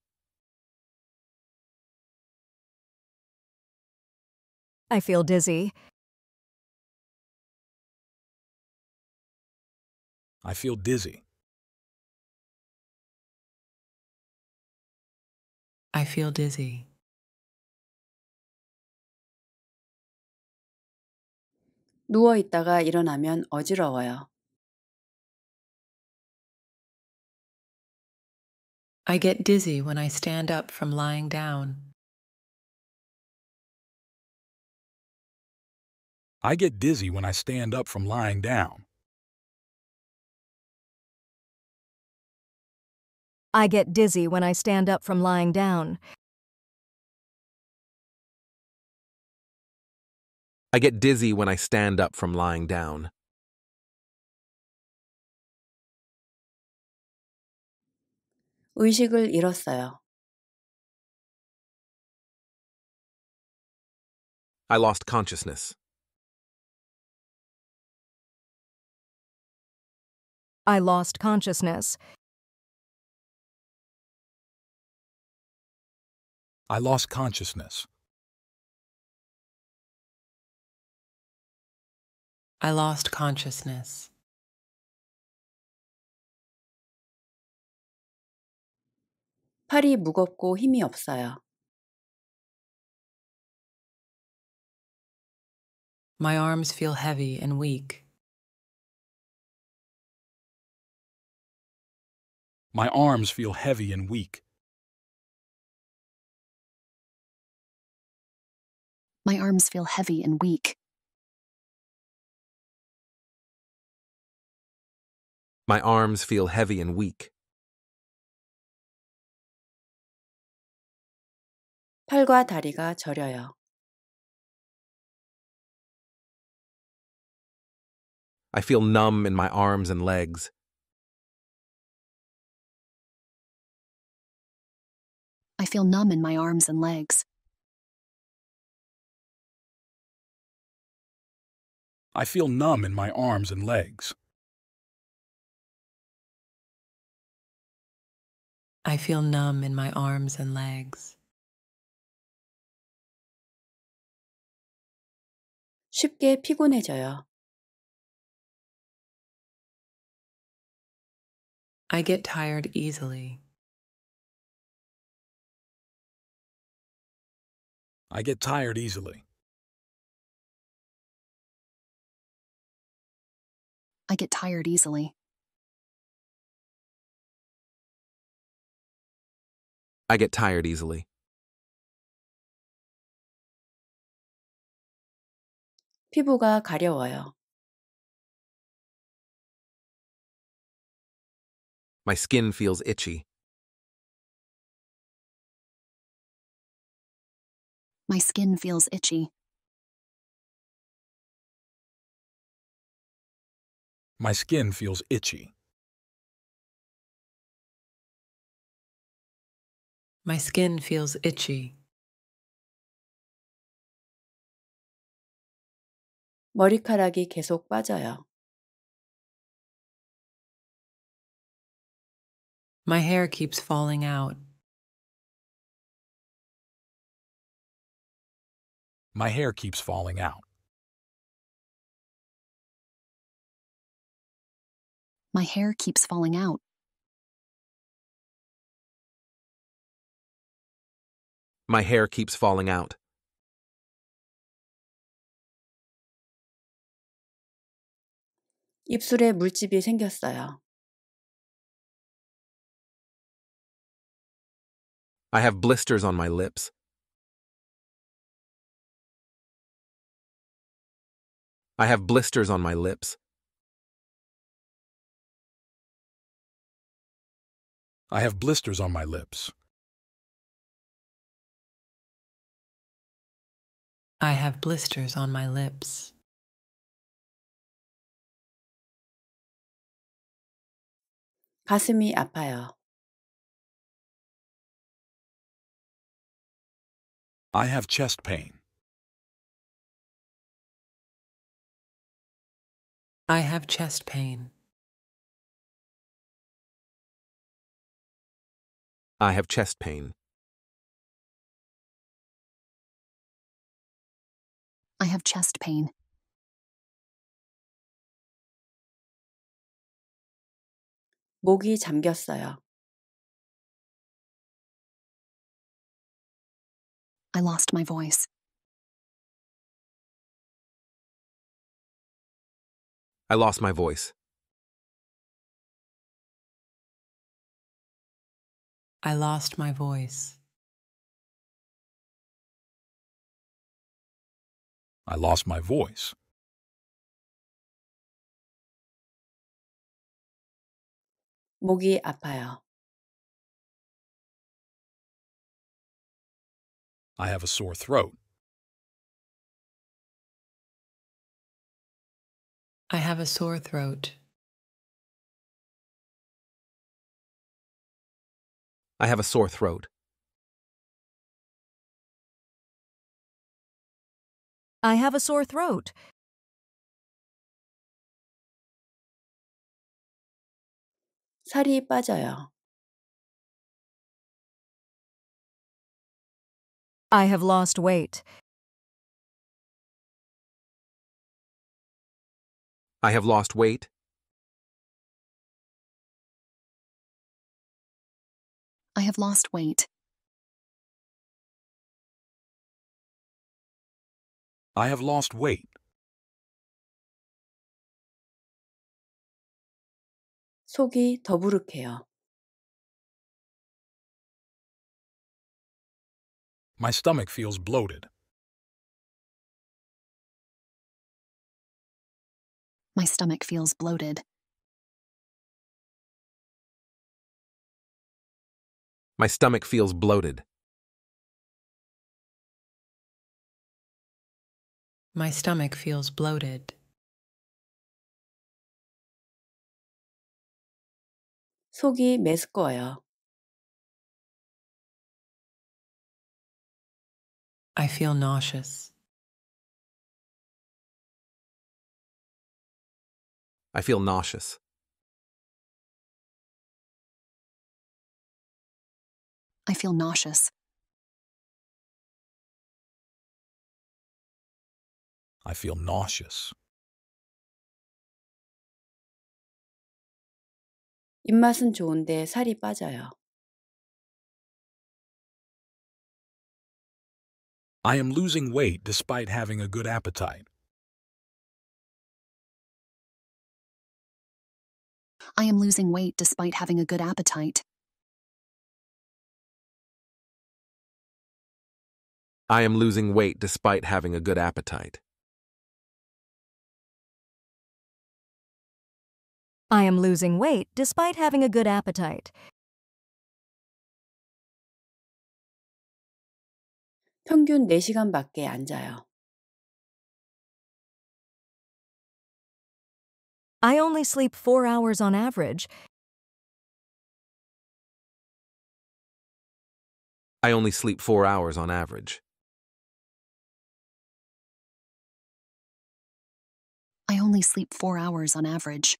I feel dizzy. I feel dizzy. I feel dizzy. I get dizzy when I stand up from lying down. I get dizzy when I stand up from lying down. I get dizzy when I stand up from lying down. I get dizzy when I stand up from lying down. I lost consciousness. I lost consciousness. I lost consciousness. I lost consciousness. 무겁고 힘이 없어요. My arms feel heavy and weak. My arms feel heavy and weak. My arms feel heavy and weak. My arms feel heavy and weak. 다리가 I feel numb in my arms and legs. I feel numb in my arms and legs. I feel numb in my arms and legs. I feel numb in my arms and legs. I get tired easily. I get tired easily. I get tired easily. I get tired easily. My skin feels itchy. My skin feels itchy. My skin feels itchy. My skin feels itchy. 머리카락이 계속 빠져요. My hair keeps falling out. My hair keeps falling out. My hair keeps falling out. My hair keeps falling out. 입술에 물집이 생겼어요. I have blisters on my lips. I have blisters on my lips. I have blisters on my lips. I have blisters on my lips. 가슴이 아파요. I have chest pain. I have chest pain. I have chest pain. I have chest pain. 목이 잠겼어요. I lost my voice. I lost my voice. I lost my voice. I lost my voice. 목이 아파요. I have a sore throat. I have a sore throat. I have a sore throat. I have a sore throat. 살이 빠져요. I have lost weight. I have lost weight. I have lost weight. I have lost weight. 속이 더부룩해요. My stomach feels bloated. My stomach feels bloated. My stomach feels bloated. My stomach feels bloated. 속이 메스꺼요. I feel nauseous. I feel nauseous. I feel nauseous. I feel nauseous. 입맛은 좋은데 살이 빠져요. I am losing weight despite having a good appetite. I am losing weight despite having a good appetite. I am losing weight despite having a good appetite. I am losing weight despite having a good appetite. 평균 4시간밖에 안 자요. I only sleep four hours on average. I only sleep four hours on average. I only sleep four hours on average.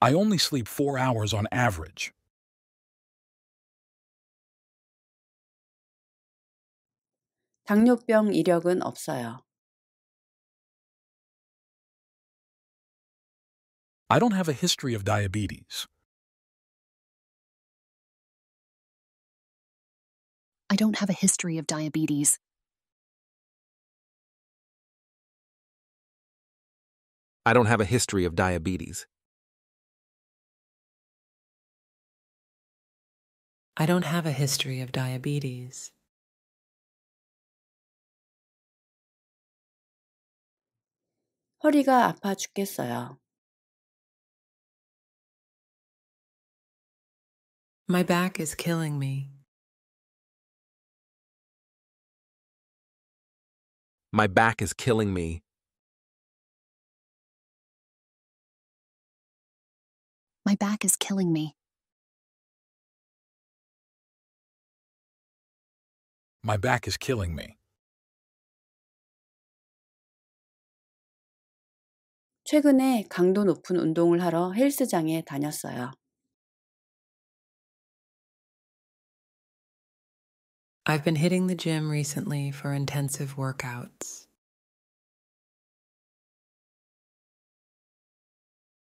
I only sleep four hours on average. 당뇨병 이력은 없어요. I don't have a history of diabetes. I don't have a history of diabetes. I don't have a history of diabetes. I don't have a history of diabetes. 허리가 아파 죽겠어요. My back is killing me. My back is killing me. My back is killing me. My back is killing me. 최근에 강도 높은 운동을 하러 헬스장에 다녔어요. I've been hitting the gym recently for intensive workouts.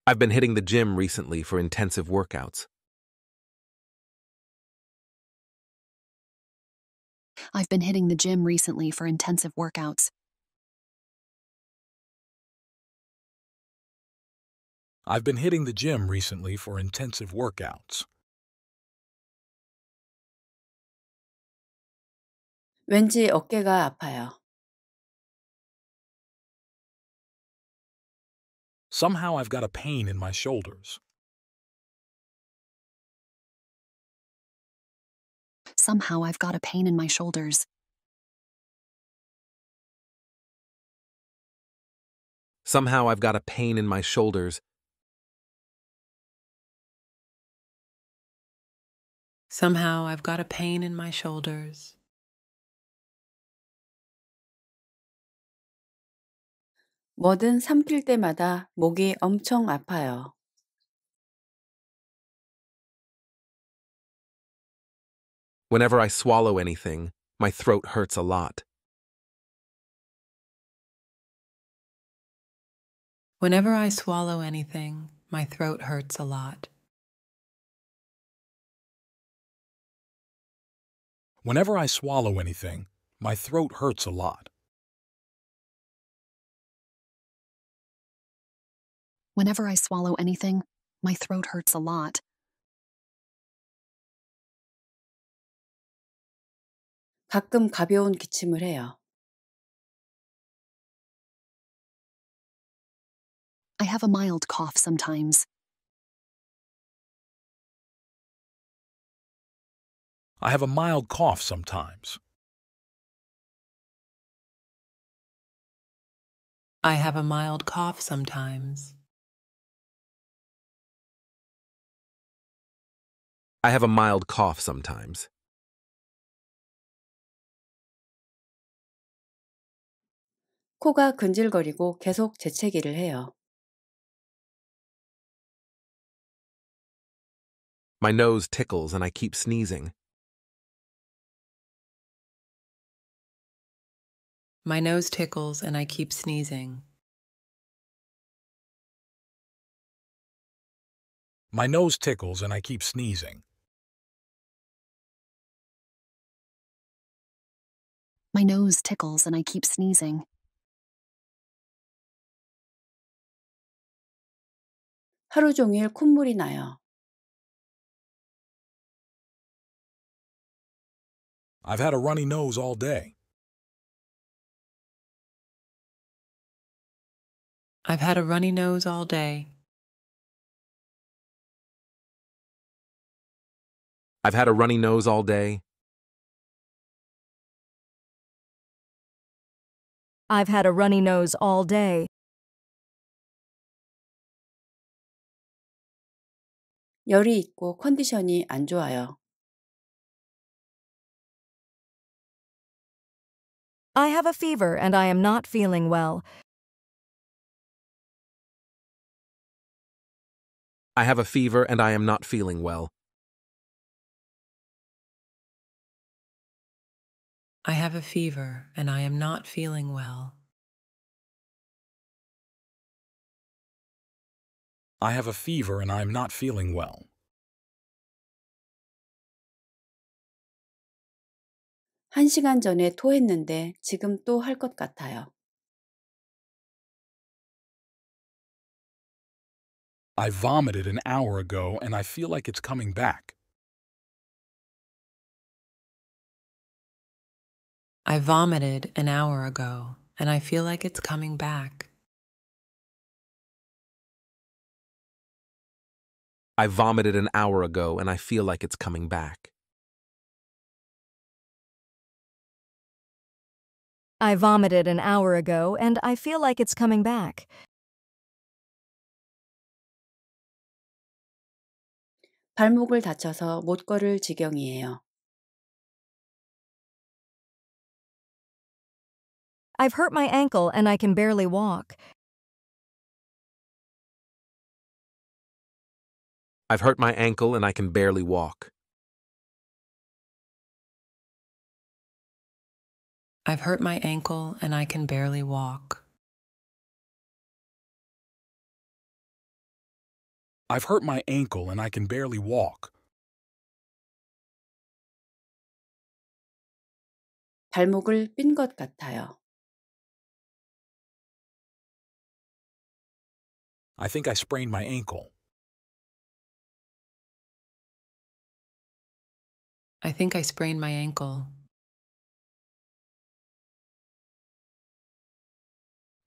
I've been hitting the gym recently for intensive workouts. I've been hitting the gym recently for intensive workouts. I've been hitting the gym recently for intensive workouts. 왠지 어깨가 아파요. Somehow I've got a pain in my shoulders. Somehow I've got a pain in my shoulders. Somehow I've got a pain in my shoulders. Somehow I've got a pain in my shoulders. 뭐든 삼킬 때마다 목이 엄청 아파요. Whenever I swallow anything, my throat hurts a lot. Whenever I swallow anything, my throat hurts a lot. Whenever I swallow anything, my throat hurts a lot. Whenever I swallow anything, my throat hurts a lot. I have a mild cough sometimes. I have a mild cough sometimes. I have a mild cough sometimes. I have a mild cough sometimes. My nose tickles and I keep sneezing. My nose tickles and I keep sneezing. My nose tickles and I keep sneezing. My nose tickles and I keep sneezing. 나요. I've had a runny nose all day. I've had a runny nose all day. I've had a runny nose all day. I've had a runny nose all day. I have a fever and I am not feeling well. I have a fever and I am not feeling well. I have a fever and I am not feeling well. I have a fever and I am not feeling well. I vomited an hour ago and I feel like it's coming back. I vomited an hour ago, and I feel like it's coming back. I vomited an hour ago, and I feel like it's coming back. I vomited an hour ago, and I feel like it's coming back. I 발목을 다쳐서 못 걸을 지경이에요. I've hurt my ankle and I can barely walk. I've hurt my ankle and I can barely walk. I've hurt my ankle and I can barely walk. I've hurt my ankle and I can barely walk. 발목을 삔것 같아요. I think I sprained my ankle. I think I sprained my ankle.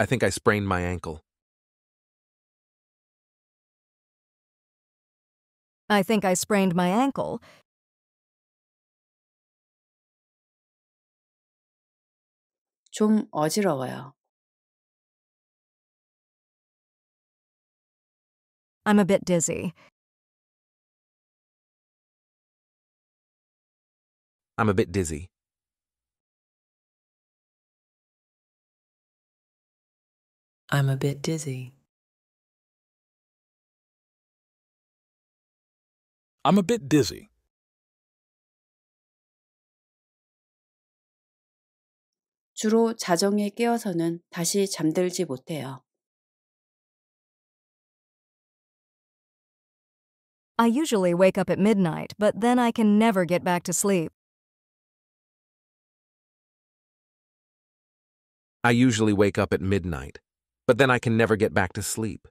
I think I sprained my ankle. I think I sprained my ankle. 좀 어지러워요. I'm a bit dizzy. I'm a bit dizzy. I'm a bit dizzy. I'm a bit dizzy. 주로 자정에 깨어서는 다시 잠들지 못해요. I usually wake up at midnight, but then I can never get back to sleep. I usually wake up at midnight, but then I can never get back to sleep.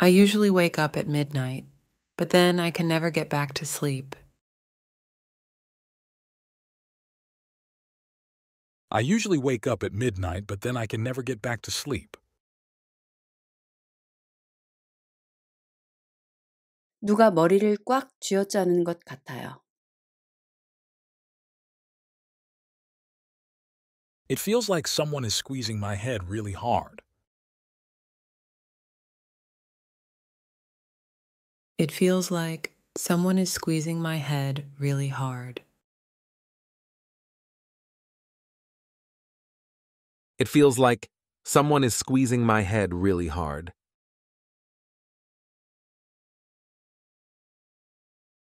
I usually wake up at midnight, but then I can never get back to sleep. I usually wake up at midnight, but then I can never get back to sleep. 누가 머리를 꽉 쥐어짜는 것 같아요. It feels like someone is squeezing my head really hard. It feels like someone is squeezing my head really hard. It feels like someone is squeezing my head really hard.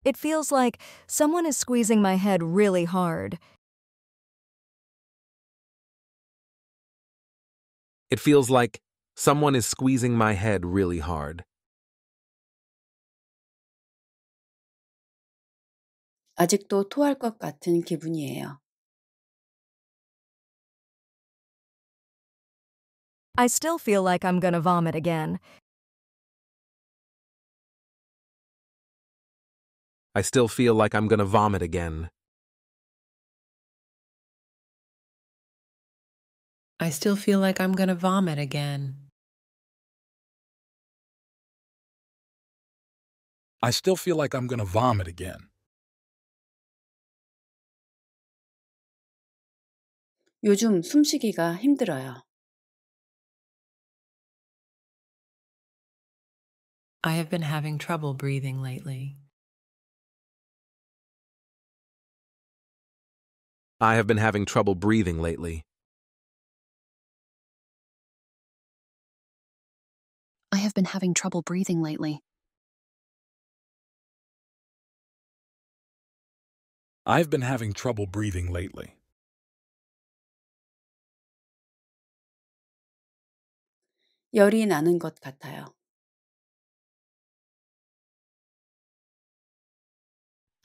It feels like someone is squeezing my head really hard. It feels like someone is squeezing my head really hard. I still feel like I'm gonna vomit again. I still feel like I'm gonna vomit again. I still feel like I'm gonna vomit again. I still feel like I'm gonna vomit again. '요즘 숨쉬기가 힘들어요. I have been having trouble breathing lately. I have been having trouble breathing lately. I have been having trouble breathing lately. I've been having trouble breathing lately. I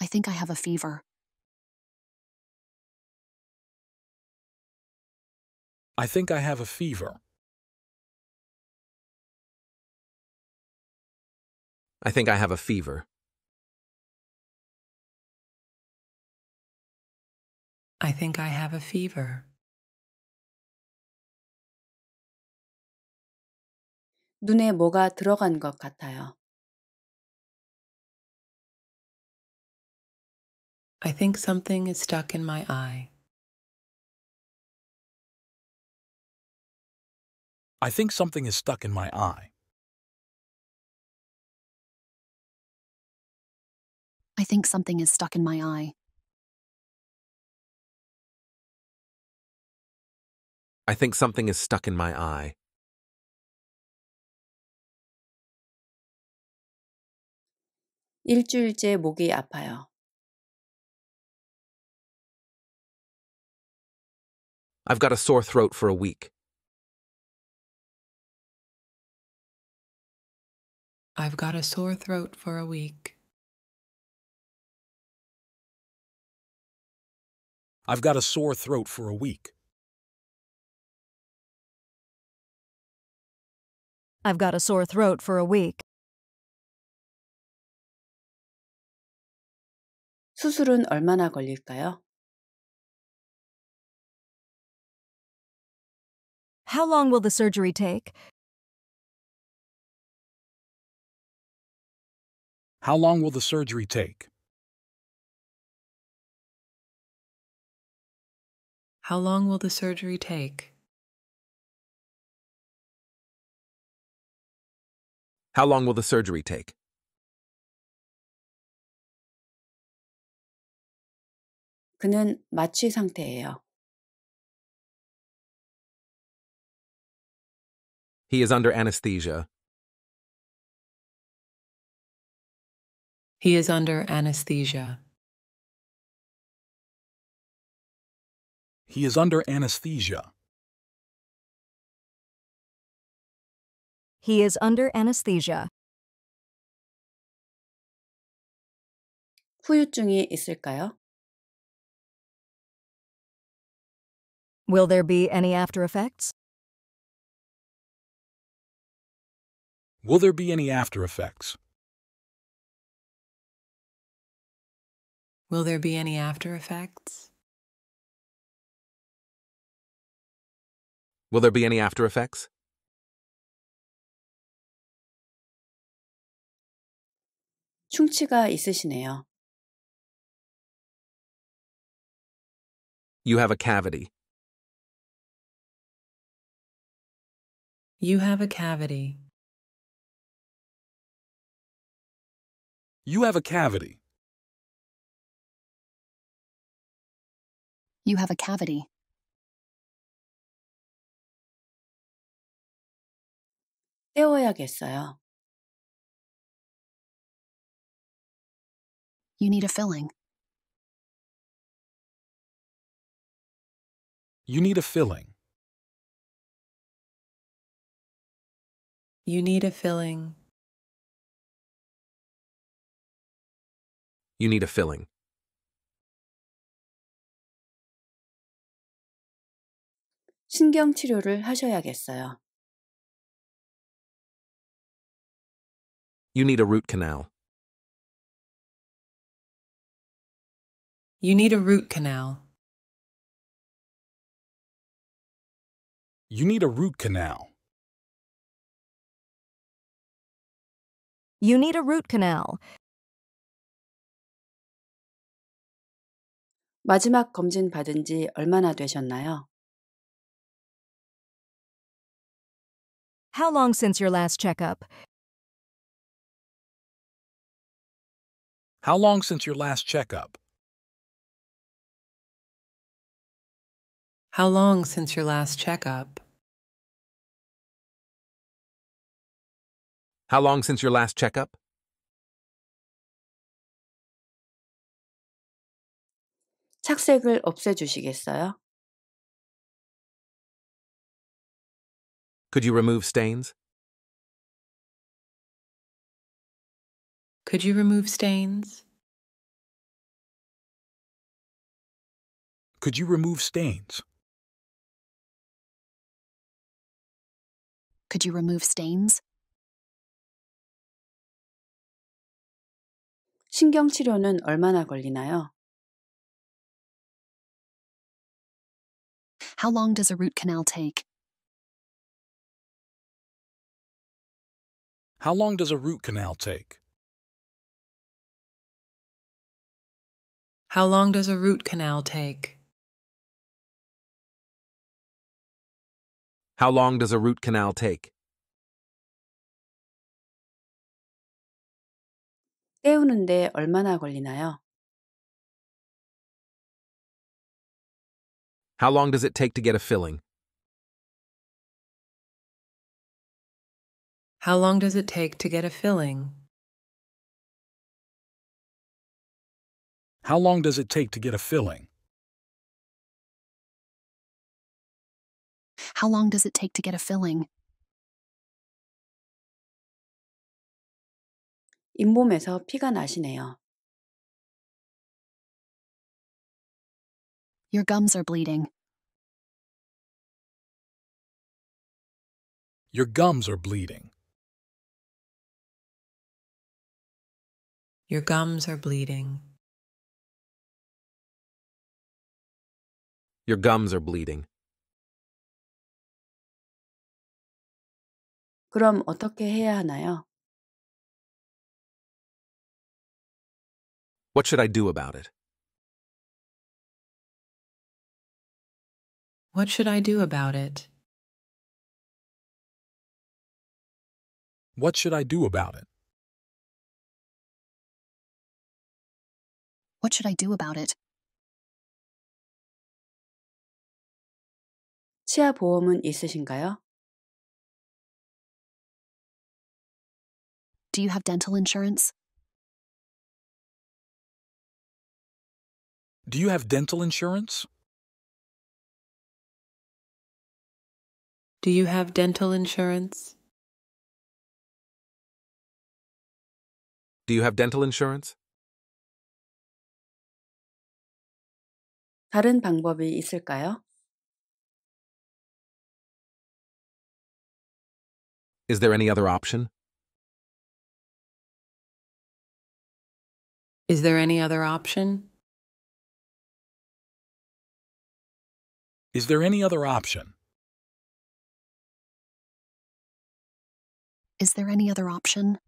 think I have a fever. I think I have a fever. I think I have a fever. I think I have a fever. 눈에 뭐가 들어간 것 I think something is stuck in my eye. I think something is stuck in my eye. I think something is stuck in my eye. I think something is stuck in my eye. 아파요. I've got a sore throat for a week. I've got a sore throat for a week. I've got a sore throat for a week. I've got a sore throat for a week. 수술은 얼마나 걸릴까요? How long will the surgery take? How long will the surgery take? How long will the surgery take? How long will the surgery take? He is under anesthesia. He is under anesthesia. He is under anesthesia. He is under anesthesia. 후유증이 있을까요? Will there be any after effects? Will there be any after effects? Will there be any after effects? Will there be any after effects? You have a cavity. You have a cavity. You have a cavity. You have a cavity. You need a filling. You need a filling. You need a filling. You need a filling. 신경치료를 하셔야겠어요. You need a root canal. You need a root canal. You need a root canal. You need a root canal. 마지막 검진 받은 지 얼마나 되셨나요? How long since your last checkup? How long since your last checkup? How long since your last checkup? How long since your last checkup? 착색을 주시겠어요? Could you remove stains? Could you remove stains? Could you remove stains? Could you remove stains? 신경 치료는 얼마나 걸리나요? How long does a root canal take? How long does a root canal take? How long does a root canal take? How long does a root canal take? How long does it take to get a filling? How long does it take to get a filling? How long does it take to get a filling? How long does it take to get a filling? Your gums are bleeding. Your gums are bleeding. Your gums are bleeding. Your gums are bleeding. 그럼 어떻게 해야 하나요? What should I do about it? What should I do about it? What should I do about it? What should I do about it? 치아 보험은 있으신가요? Do you have dental insurance? Do you have dental insurance? Do you have dental insurance? Do you have dental insurance? 다른 방법이 있을까요? Is there any other option? Is there any other option? Is there any other option? Is there any other option?